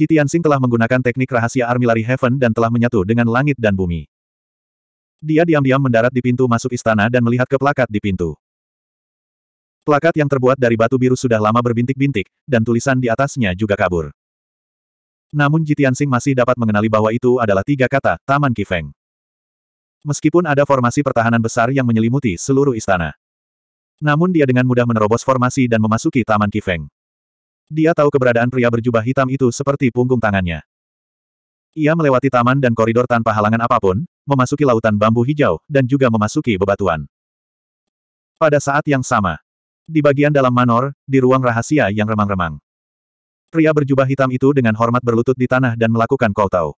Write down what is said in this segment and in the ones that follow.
Ji Tianxing telah menggunakan teknik rahasia Armillary Heaven dan telah menyatu dengan langit dan bumi. Dia diam-diam mendarat di pintu masuk istana dan melihat ke plakat di pintu. Plakat yang terbuat dari batu biru sudah lama berbintik-bintik, dan tulisan di atasnya juga kabur. Namun Ji Tianxing masih dapat mengenali bahwa itu adalah tiga kata, Taman Kifeng. Meskipun ada formasi pertahanan besar yang menyelimuti seluruh istana. Namun dia dengan mudah menerobos formasi dan memasuki Taman Kifeng. Dia tahu keberadaan pria berjubah hitam itu seperti punggung tangannya. Ia melewati taman dan koridor tanpa halangan apapun, memasuki lautan bambu hijau, dan juga memasuki bebatuan. Pada saat yang sama, di bagian dalam manor, di ruang rahasia yang remang-remang. Pria berjubah hitam itu dengan hormat berlutut di tanah dan melakukan tahu.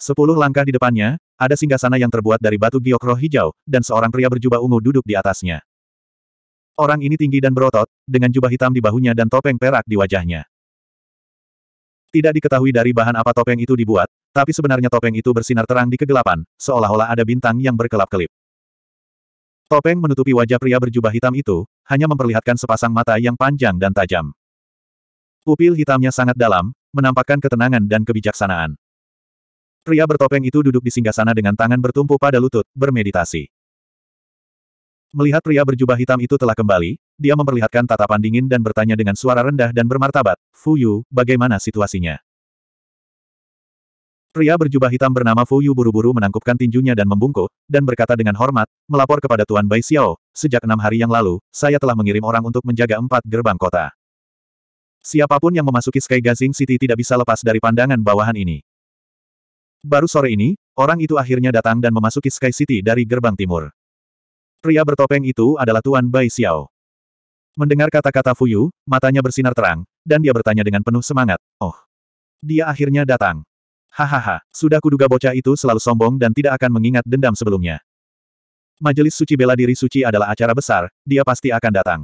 Sepuluh langkah di depannya, ada singgasana yang terbuat dari batu giok roh hijau, dan seorang pria berjubah ungu duduk di atasnya. Orang ini tinggi dan berotot, dengan jubah hitam di bahunya dan topeng perak di wajahnya. Tidak diketahui dari bahan apa topeng itu dibuat, tapi sebenarnya topeng itu bersinar terang di kegelapan, seolah-olah ada bintang yang berkelap-kelip. Topeng menutupi wajah pria berjubah hitam itu, hanya memperlihatkan sepasang mata yang panjang dan tajam. Pupil hitamnya sangat dalam, menampakkan ketenangan dan kebijaksanaan. Pria bertopeng itu duduk di singgasana dengan tangan bertumpu pada lutut, bermeditasi. Melihat pria berjubah hitam itu telah kembali, dia memperlihatkan tatapan dingin dan bertanya dengan suara rendah dan bermartabat, Fu Yu, bagaimana situasinya? Pria berjubah hitam bernama Fu Yu buru-buru menangkupkan tinjunya dan membungkuk, dan berkata dengan hormat, melapor kepada Tuan Bai Xiao, sejak enam hari yang lalu, saya telah mengirim orang untuk menjaga empat gerbang kota. Siapapun yang memasuki Sky Gazing City tidak bisa lepas dari pandangan bawahan ini. Baru sore ini, orang itu akhirnya datang dan memasuki Sky City dari gerbang timur. Pria bertopeng itu adalah Tuan Bai Xiao. Mendengar kata-kata Fuyu, matanya bersinar terang, dan dia bertanya dengan penuh semangat, Oh! Dia akhirnya datang. Hahaha, sudah kuduga bocah itu selalu sombong dan tidak akan mengingat dendam sebelumnya. Majelis suci bela diri suci adalah acara besar, dia pasti akan datang.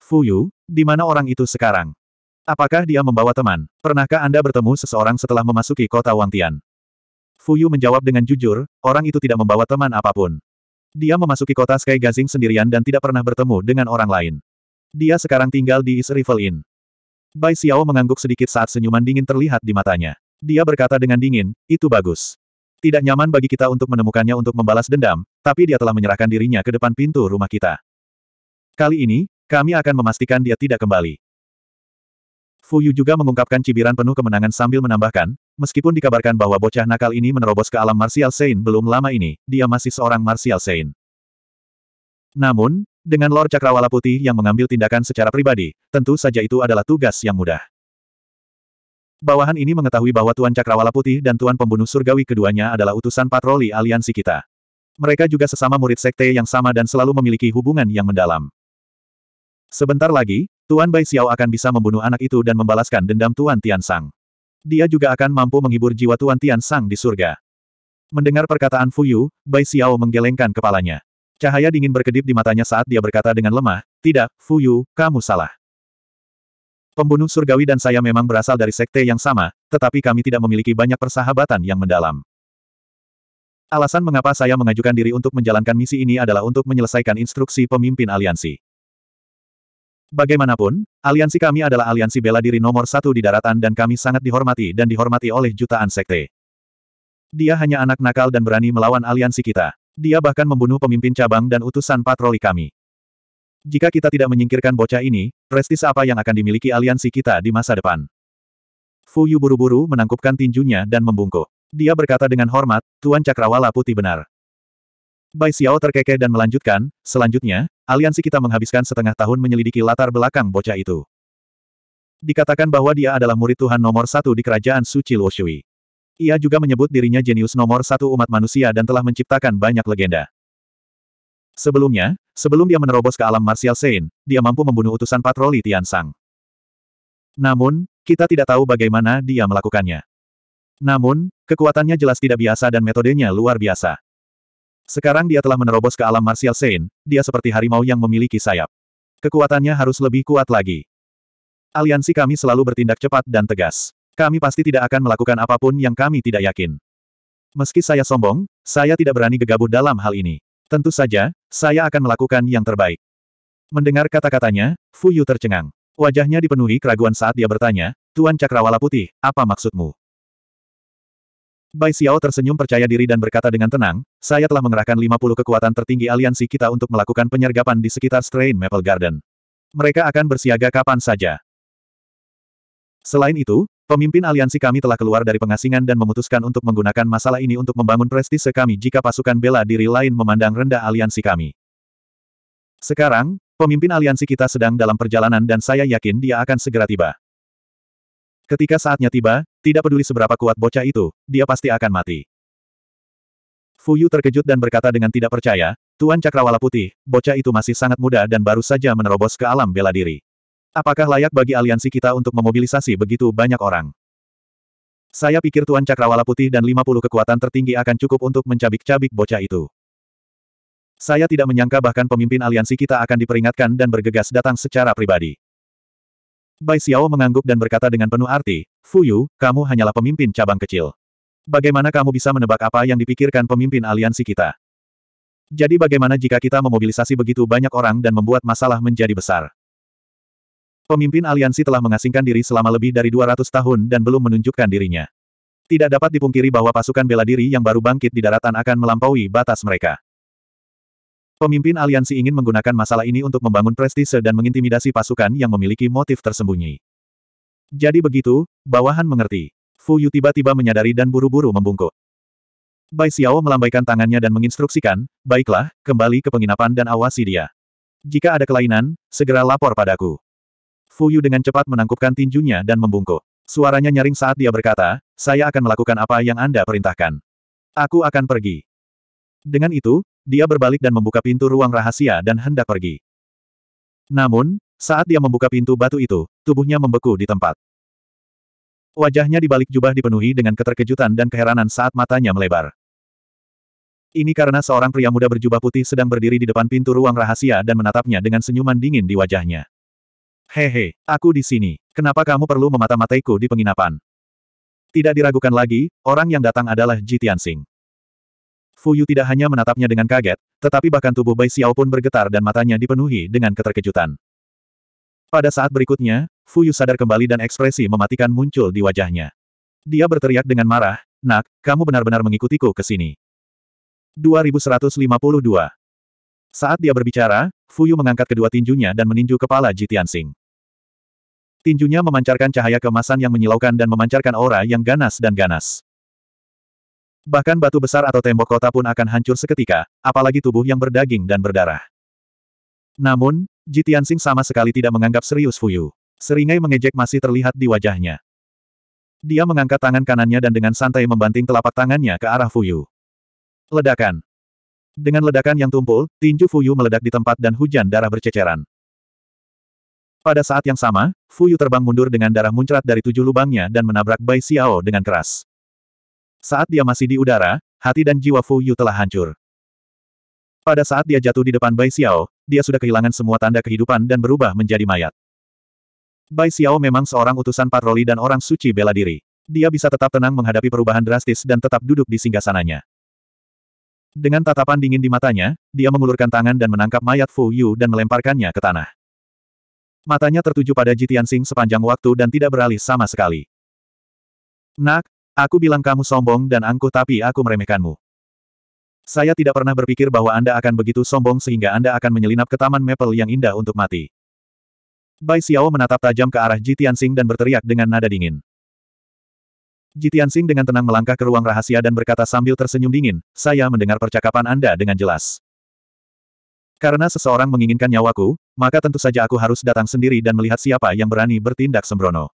Fuyu, di mana orang itu sekarang? Apakah dia membawa teman? Pernahkah Anda bertemu seseorang setelah memasuki kota Wangtian? Fuyu menjawab dengan jujur, orang itu tidak membawa teman apapun. Dia memasuki kota Sky Gazing sendirian dan tidak pernah bertemu dengan orang lain. Dia sekarang tinggal di East Rival Inn. Bai Xiao mengangguk sedikit saat senyuman dingin terlihat di matanya. Dia berkata dengan dingin, itu bagus. Tidak nyaman bagi kita untuk menemukannya untuk membalas dendam, tapi dia telah menyerahkan dirinya ke depan pintu rumah kita. Kali ini, kami akan memastikan dia tidak kembali. Fu Yu juga mengungkapkan cibiran penuh kemenangan sambil menambahkan, Meskipun dikabarkan bahwa bocah nakal ini menerobos ke alam Martial Sein belum lama ini, dia masih seorang Martial Sein. Namun, dengan Lord Cakrawala Putih yang mengambil tindakan secara pribadi, tentu saja itu adalah tugas yang mudah. Bawahan ini mengetahui bahwa Tuan Cakrawala Putih dan Tuan Pembunuh Surgawi keduanya adalah utusan patroli aliansi kita. Mereka juga sesama murid sekte yang sama dan selalu memiliki hubungan yang mendalam. Sebentar lagi, Tuan Bai Xiao akan bisa membunuh anak itu dan membalaskan dendam Tuan Tian Sang. Dia juga akan mampu menghibur jiwa Tuan Tian Sang di surga. Mendengar perkataan Fuyu, Bai Xiao menggelengkan kepalanya. Cahaya dingin berkedip di matanya saat dia berkata dengan lemah, Tidak, Fuyu, kamu salah. Pembunuh surgawi dan saya memang berasal dari sekte yang sama, tetapi kami tidak memiliki banyak persahabatan yang mendalam. Alasan mengapa saya mengajukan diri untuk menjalankan misi ini adalah untuk menyelesaikan instruksi pemimpin aliansi. Bagaimanapun, aliansi kami adalah aliansi bela diri nomor satu di daratan dan kami sangat dihormati dan dihormati oleh jutaan sekte. Dia hanya anak nakal dan berani melawan aliansi kita. Dia bahkan membunuh pemimpin cabang dan utusan patroli kami. Jika kita tidak menyingkirkan bocah ini, prestis apa yang akan dimiliki aliansi kita di masa depan? Fu Yu buru-buru menangkupkan tinjunya dan membungkuk. Dia berkata dengan hormat, Tuan Cakrawala putih benar. Bai Xiao terkekeh dan melanjutkan, selanjutnya, aliansi kita menghabiskan setengah tahun menyelidiki latar belakang bocah itu. Dikatakan bahwa dia adalah murid Tuhan nomor satu di kerajaan suci Luoshui. Ia juga menyebut dirinya jenius nomor satu umat manusia dan telah menciptakan banyak legenda. Sebelumnya, sebelum dia menerobos ke alam Martial Sein, dia mampu membunuh utusan patroli Tian Sang. Namun, kita tidak tahu bagaimana dia melakukannya. Namun, kekuatannya jelas tidak biasa dan metodenya luar biasa. Sekarang dia telah menerobos ke alam Martial Saint, dia seperti harimau yang memiliki sayap. Kekuatannya harus lebih kuat lagi. Aliansi kami selalu bertindak cepat dan tegas. Kami pasti tidak akan melakukan apapun yang kami tidak yakin. Meski saya sombong, saya tidak berani gegabah dalam hal ini. Tentu saja, saya akan melakukan yang terbaik. Mendengar kata-katanya, Fuyu tercengang. Wajahnya dipenuhi keraguan saat dia bertanya, Tuan Cakrawala Putih, apa maksudmu? Bai Xiao tersenyum percaya diri dan berkata dengan tenang, saya telah mengerahkan 50 kekuatan tertinggi aliansi kita untuk melakukan penyergapan di sekitar Strain Maple Garden. Mereka akan bersiaga kapan saja. Selain itu, pemimpin aliansi kami telah keluar dari pengasingan dan memutuskan untuk menggunakan masalah ini untuk membangun prestise kami jika pasukan bela diri lain memandang rendah aliansi kami. Sekarang, pemimpin aliansi kita sedang dalam perjalanan dan saya yakin dia akan segera tiba. Ketika saatnya tiba, tidak peduli seberapa kuat bocah itu, dia pasti akan mati. Fu Yu terkejut dan berkata dengan tidak percaya, Tuan Cakrawala Putih, bocah itu masih sangat muda dan baru saja menerobos ke alam bela diri. Apakah layak bagi aliansi kita untuk memobilisasi begitu banyak orang? Saya pikir Tuan Cakrawala Putih dan 50 kekuatan tertinggi akan cukup untuk mencabik-cabik bocah itu. Saya tidak menyangka bahkan pemimpin aliansi kita akan diperingatkan dan bergegas datang secara pribadi. Bai Xiao mengangguk dan berkata dengan penuh arti, Fuyu, kamu hanyalah pemimpin cabang kecil. Bagaimana kamu bisa menebak apa yang dipikirkan pemimpin aliansi kita? Jadi bagaimana jika kita memobilisasi begitu banyak orang dan membuat masalah menjadi besar? Pemimpin aliansi telah mengasingkan diri selama lebih dari 200 tahun dan belum menunjukkan dirinya. Tidak dapat dipungkiri bahwa pasukan bela diri yang baru bangkit di daratan akan melampaui batas mereka. Pemimpin aliansi ingin menggunakan masalah ini untuk membangun prestise dan mengintimidasi pasukan yang memiliki motif tersembunyi. Jadi begitu, bawahan mengerti. Fu Yu tiba-tiba menyadari dan buru-buru membungkuk. Bai Xiao melambaikan tangannya dan menginstruksikan, baiklah, kembali ke penginapan dan awasi dia. Jika ada kelainan, segera lapor padaku. Fu Yu dengan cepat menangkupkan tinjunya dan membungkuk. Suaranya nyaring saat dia berkata, saya akan melakukan apa yang Anda perintahkan. Aku akan pergi. Dengan itu, dia berbalik dan membuka pintu ruang rahasia dan hendak pergi. Namun, saat dia membuka pintu batu itu, tubuhnya membeku di tempat. Wajahnya di balik jubah dipenuhi dengan keterkejutan dan keheranan saat matanya melebar. Ini karena seorang pria muda berjubah putih sedang berdiri di depan pintu ruang rahasia dan menatapnya dengan senyuman dingin di wajahnya. Hehe, aku di sini. Kenapa kamu perlu memata-mataiku di penginapan? Tidak diragukan lagi, orang yang datang adalah Ji Tianxing. Yu tidak hanya menatapnya dengan kaget, tetapi bahkan tubuh Bai Xiao pun bergetar dan matanya dipenuhi dengan keterkejutan. Pada saat berikutnya, Fu Yu sadar kembali dan ekspresi mematikan muncul di wajahnya. Dia berteriak dengan marah, Nak, kamu benar-benar mengikutiku ke sini. 2152 Saat dia berbicara, Fu Yu mengangkat kedua tinjunya dan meninju kepala Jitian Sing. Tinjunya memancarkan cahaya kemasan yang menyilaukan dan memancarkan aura yang ganas dan ganas. Bahkan batu besar atau tembok kota pun akan hancur seketika, apalagi tubuh yang berdaging dan berdarah. Namun, Ji Tianxing sama sekali tidak menganggap serius Fuyu. Seringai mengejek masih terlihat di wajahnya. Dia mengangkat tangan kanannya dan dengan santai membanting telapak tangannya ke arah Fuyu. Ledakan. Dengan ledakan yang tumpul, tinju Fuyu meledak di tempat dan hujan darah berceceran. Pada saat yang sama, Fuyu terbang mundur dengan darah muncrat dari tujuh lubangnya dan menabrak Bai Xiao dengan keras. Saat dia masih di udara, hati dan jiwa Fuyu telah hancur. Pada saat dia jatuh di depan Bai Xiao, dia sudah kehilangan semua tanda kehidupan dan berubah menjadi mayat. Bai Xiao memang seorang utusan patroli dan orang suci bela diri. Dia bisa tetap tenang menghadapi perubahan drastis dan tetap duduk di singgasananya. Dengan tatapan dingin di matanya, dia mengulurkan tangan dan menangkap mayat Fu Yu dan melemparkannya ke tanah. Matanya tertuju pada Jitian Sing sepanjang waktu dan tidak beralih sama sekali. Nak, aku bilang kamu sombong dan angkuh tapi aku meremehkanmu. Saya tidak pernah berpikir bahwa Anda akan begitu sombong sehingga Anda akan menyelinap ke taman maple yang indah untuk mati. Bai Xiao menatap tajam ke arah Ji Tianxing dan berteriak dengan nada dingin. Ji Tianxing dengan tenang melangkah ke ruang rahasia dan berkata sambil tersenyum dingin, saya mendengar percakapan Anda dengan jelas. Karena seseorang menginginkan nyawaku, maka tentu saja aku harus datang sendiri dan melihat siapa yang berani bertindak sembrono.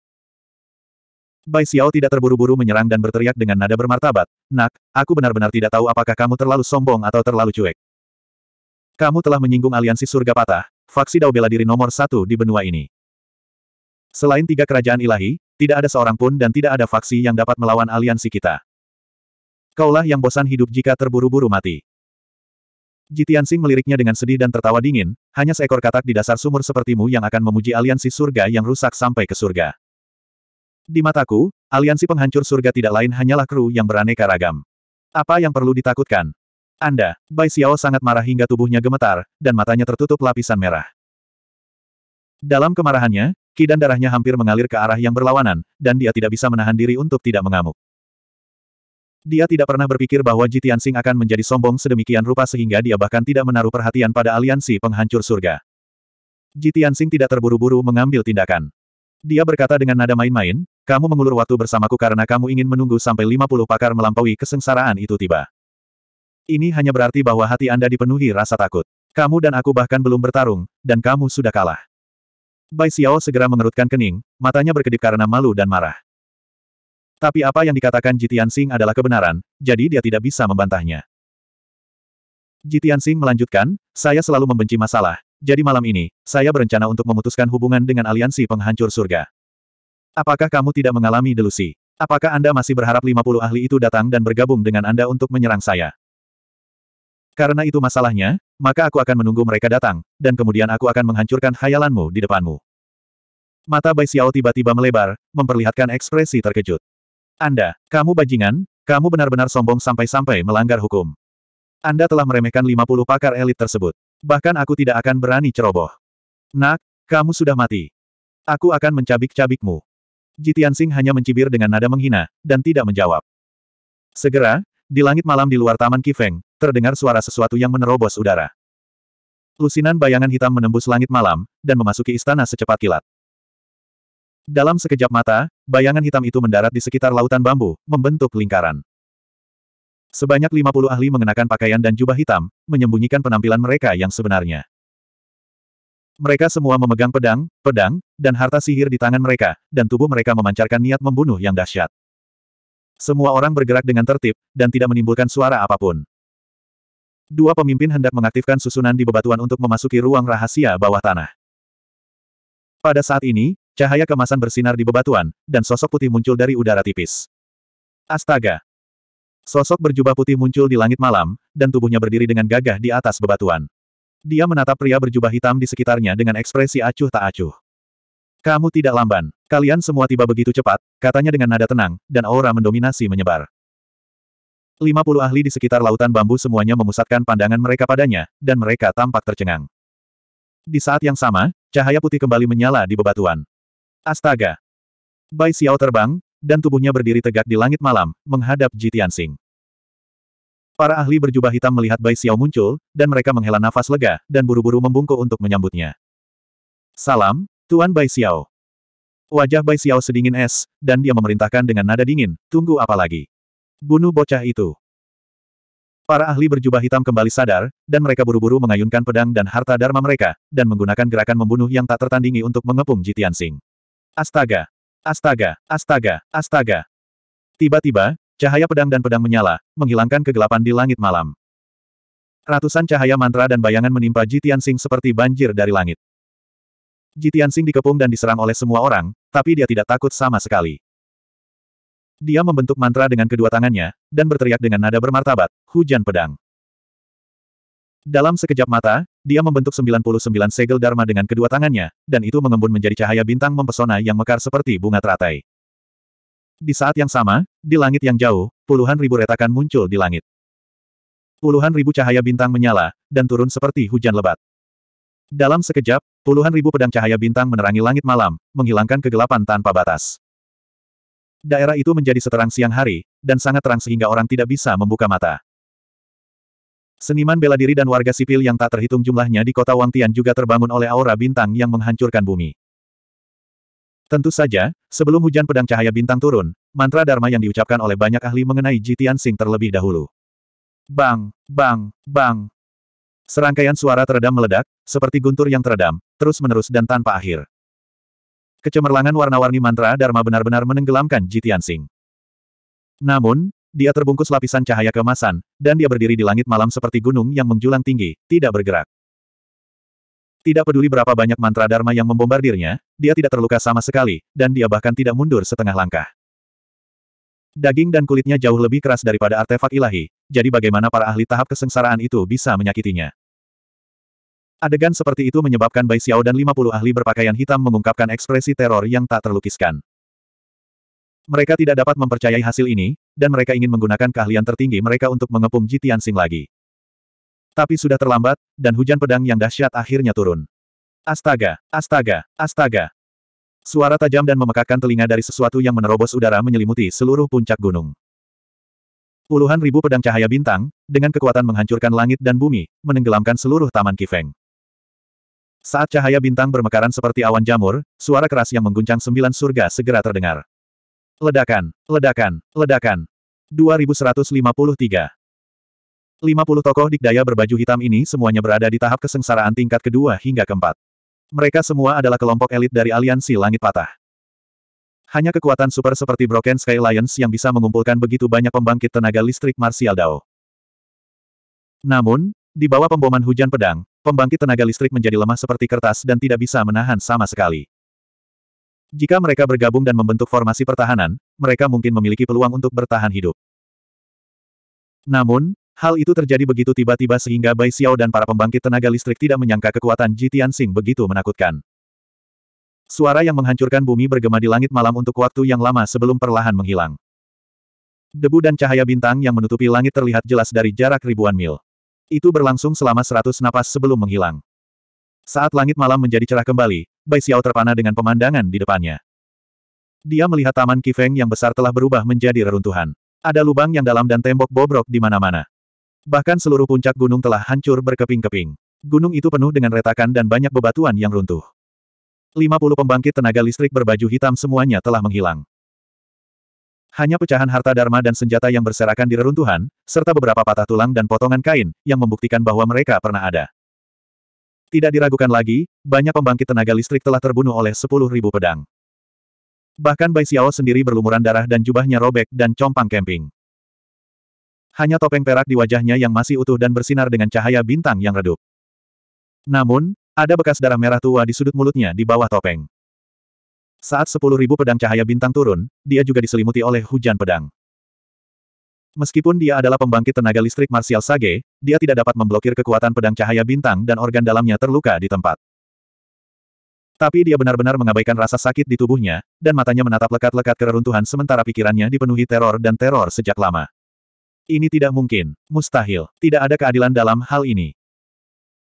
Bai Xiao tidak terburu-buru menyerang dan berteriak dengan nada bermartabat, Nak, aku benar-benar tidak tahu apakah kamu terlalu sombong atau terlalu cuek. Kamu telah menyinggung aliansi surga patah, faksi dao bela diri nomor satu di benua ini. Selain tiga kerajaan ilahi, tidak ada seorang pun dan tidak ada faksi yang dapat melawan aliansi kita. Kaulah yang bosan hidup jika terburu-buru mati. Jitian Sing meliriknya dengan sedih dan tertawa dingin, hanya seekor katak di dasar sumur sepertimu yang akan memuji aliansi surga yang rusak sampai ke surga. Di mataku, aliansi penghancur surga tidak lain hanyalah kru yang beraneka ragam. Apa yang perlu ditakutkan? Anda, Bai Xiao sangat marah hingga tubuhnya gemetar, dan matanya tertutup lapisan merah. Dalam kemarahannya, ki dan darahnya hampir mengalir ke arah yang berlawanan, dan dia tidak bisa menahan diri untuk tidak mengamuk. Dia tidak pernah berpikir bahwa Jitian Sing akan menjadi sombong sedemikian rupa sehingga dia bahkan tidak menaruh perhatian pada aliansi penghancur surga. Jitian Sing tidak terburu-buru mengambil tindakan. Dia berkata dengan nada main-main, kamu mengulur waktu bersamaku karena kamu ingin menunggu sampai 50 pakar melampaui kesengsaraan itu tiba. Ini hanya berarti bahwa hati Anda dipenuhi rasa takut. Kamu dan aku bahkan belum bertarung, dan kamu sudah kalah. Bai Xiao segera mengerutkan kening, matanya berkedip karena malu dan marah. Tapi apa yang dikatakan Jitian Sing adalah kebenaran, jadi dia tidak bisa membantahnya. Jitian Sing melanjutkan, saya selalu membenci masalah, jadi malam ini, saya berencana untuk memutuskan hubungan dengan aliansi penghancur surga. Apakah kamu tidak mengalami delusi? Apakah Anda masih berharap 50 ahli itu datang dan bergabung dengan Anda untuk menyerang saya? Karena itu masalahnya, maka aku akan menunggu mereka datang, dan kemudian aku akan menghancurkan khayalanmu di depanmu. Mata Bai Xiao tiba-tiba melebar, memperlihatkan ekspresi terkejut. Anda, kamu bajingan, kamu benar-benar sombong sampai-sampai melanggar hukum. Anda telah meremehkan 50 pakar elit tersebut. Bahkan aku tidak akan berani ceroboh. Nak, kamu sudah mati. Aku akan mencabik-cabikmu. Jitian Singh hanya mencibir dengan nada menghina, dan tidak menjawab. Segera, di langit malam di luar Taman Kifeng, terdengar suara sesuatu yang menerobos udara. Lusinan bayangan hitam menembus langit malam, dan memasuki istana secepat kilat. Dalam sekejap mata, bayangan hitam itu mendarat di sekitar lautan bambu, membentuk lingkaran. Sebanyak 50 ahli mengenakan pakaian dan jubah hitam, menyembunyikan penampilan mereka yang sebenarnya. Mereka semua memegang pedang, pedang, dan harta sihir di tangan mereka, dan tubuh mereka memancarkan niat membunuh yang dahsyat. Semua orang bergerak dengan tertib, dan tidak menimbulkan suara apapun. Dua pemimpin hendak mengaktifkan susunan di bebatuan untuk memasuki ruang rahasia bawah tanah. Pada saat ini, cahaya kemasan bersinar di bebatuan, dan sosok putih muncul dari udara tipis. Astaga! Sosok berjubah putih muncul di langit malam, dan tubuhnya berdiri dengan gagah di atas bebatuan. Dia menatap pria berjubah hitam di sekitarnya dengan ekspresi acuh tak acuh. Kamu tidak lamban. Kalian semua tiba begitu cepat, katanya dengan nada tenang, dan aura mendominasi menyebar. 50 ahli di sekitar lautan bambu semuanya memusatkan pandangan mereka padanya, dan mereka tampak tercengang. Di saat yang sama, cahaya putih kembali menyala di bebatuan. Astaga! Bai Xiao terbang, dan tubuhnya berdiri tegak di langit malam, menghadap Jitian Singh. Para ahli berjubah hitam melihat Bai Xiao muncul, dan mereka menghela nafas lega, dan buru-buru membungkuk untuk menyambutnya. Salam, Tuan Bai Xiao. Wajah Bai Xiao sedingin es, dan dia memerintahkan dengan nada dingin, tunggu apa lagi? Bunuh bocah itu. Para ahli berjubah hitam kembali sadar, dan mereka buru-buru mengayunkan pedang dan harta dharma mereka, dan menggunakan gerakan membunuh yang tak tertandingi untuk mengepung Jitian Sing. Astaga! Astaga! Astaga! Astaga! Tiba-tiba, Cahaya pedang dan pedang menyala, menghilangkan kegelapan di langit malam. Ratusan cahaya mantra dan bayangan menimpa Jitian Sing seperti banjir dari langit. Jitian Sing dikepung dan diserang oleh semua orang, tapi dia tidak takut sama sekali. Dia membentuk mantra dengan kedua tangannya, dan berteriak dengan nada bermartabat, hujan pedang. Dalam sekejap mata, dia membentuk 99 segel Dharma dengan kedua tangannya, dan itu mengembun menjadi cahaya bintang mempesona yang mekar seperti bunga teratai. Di saat yang sama, di langit yang jauh, puluhan ribu retakan muncul di langit. Puluhan ribu cahaya bintang menyala, dan turun seperti hujan lebat. Dalam sekejap, puluhan ribu pedang cahaya bintang menerangi langit malam, menghilangkan kegelapan tanpa batas. Daerah itu menjadi seterang siang hari, dan sangat terang sehingga orang tidak bisa membuka mata. Seniman bela diri dan warga sipil yang tak terhitung jumlahnya di kota Wangtian juga terbangun oleh aura bintang yang menghancurkan bumi. Tentu saja, sebelum hujan pedang cahaya bintang turun, mantra Dharma yang diucapkan oleh banyak ahli mengenai Jitian Sing terlebih dahulu. Bang, bang, bang. Serangkaian suara teredam meledak, seperti guntur yang teredam, terus-menerus dan tanpa akhir. Kecemerlangan warna-warni mantra Dharma benar-benar menenggelamkan Jitian Sing. Namun, dia terbungkus lapisan cahaya kemasan, dan dia berdiri di langit malam seperti gunung yang menjulang tinggi, tidak bergerak. Tidak peduli berapa banyak mantra Dharma yang membombardirnya, dia tidak terluka sama sekali, dan dia bahkan tidak mundur setengah langkah. Daging dan kulitnya jauh lebih keras daripada artefak ilahi, jadi bagaimana para ahli tahap kesengsaraan itu bisa menyakitinya? Adegan seperti itu menyebabkan Bai Xiao dan 50 ahli berpakaian hitam mengungkapkan ekspresi teror yang tak terlukiskan. Mereka tidak dapat mempercayai hasil ini, dan mereka ingin menggunakan keahlian tertinggi mereka untuk mengepung Jitian Sing lagi. Tapi sudah terlambat, dan hujan pedang yang dahsyat akhirnya turun. Astaga, astaga, astaga. Suara tajam dan memekakkan telinga dari sesuatu yang menerobos udara menyelimuti seluruh puncak gunung. Puluhan ribu pedang cahaya bintang, dengan kekuatan menghancurkan langit dan bumi, menenggelamkan seluruh taman Kifeng. Saat cahaya bintang bermekaran seperti awan jamur, suara keras yang mengguncang sembilan surga segera terdengar. Ledakan, ledakan, ledakan. 2153. 50 tokoh dikdaya berbaju hitam ini semuanya berada di tahap kesengsaraan tingkat kedua hingga keempat. Mereka semua adalah kelompok elit dari aliansi langit patah. Hanya kekuatan super seperti Broken Sky Lions yang bisa mengumpulkan begitu banyak pembangkit tenaga listrik Martial Dao. Namun, di bawah pemboman hujan pedang, pembangkit tenaga listrik menjadi lemah seperti kertas dan tidak bisa menahan sama sekali. Jika mereka bergabung dan membentuk formasi pertahanan, mereka mungkin memiliki peluang untuk bertahan hidup. Namun, Hal itu terjadi begitu tiba-tiba sehingga Bai Xiao dan para pembangkit tenaga listrik tidak menyangka kekuatan Ji Tianxing begitu menakutkan. Suara yang menghancurkan bumi bergema di langit malam untuk waktu yang lama sebelum perlahan menghilang. Debu dan cahaya bintang yang menutupi langit terlihat jelas dari jarak ribuan mil. Itu berlangsung selama seratus napas sebelum menghilang. Saat langit malam menjadi cerah kembali, Bai Xiao terpana dengan pemandangan di depannya. Dia melihat taman Kifeng yang besar telah berubah menjadi reruntuhan. Ada lubang yang dalam dan tembok bobrok di mana-mana. Bahkan seluruh puncak gunung telah hancur berkeping-keping. Gunung itu penuh dengan retakan dan banyak bebatuan yang runtuh. 50 pembangkit tenaga listrik berbaju hitam semuanya telah menghilang. Hanya pecahan harta dharma dan senjata yang berserakan di reruntuhan, serta beberapa patah tulang dan potongan kain, yang membuktikan bahwa mereka pernah ada. Tidak diragukan lagi, banyak pembangkit tenaga listrik telah terbunuh oleh 10.000 pedang. Bahkan Bai Xiao sendiri berlumuran darah dan jubahnya robek dan compang camping hanya topeng perak di wajahnya yang masih utuh dan bersinar dengan cahaya bintang yang redup. Namun, ada bekas darah merah tua di sudut mulutnya di bawah topeng. Saat sepuluh ribu pedang cahaya bintang turun, dia juga diselimuti oleh hujan pedang. Meskipun dia adalah pembangkit tenaga listrik Martial Sage, dia tidak dapat memblokir kekuatan pedang cahaya bintang dan organ dalamnya terluka di tempat. Tapi dia benar-benar mengabaikan rasa sakit di tubuhnya, dan matanya menatap lekat-lekat kereruntuhan sementara pikirannya dipenuhi teror dan teror sejak lama. Ini tidak mungkin. Mustahil. Tidak ada keadilan dalam hal ini.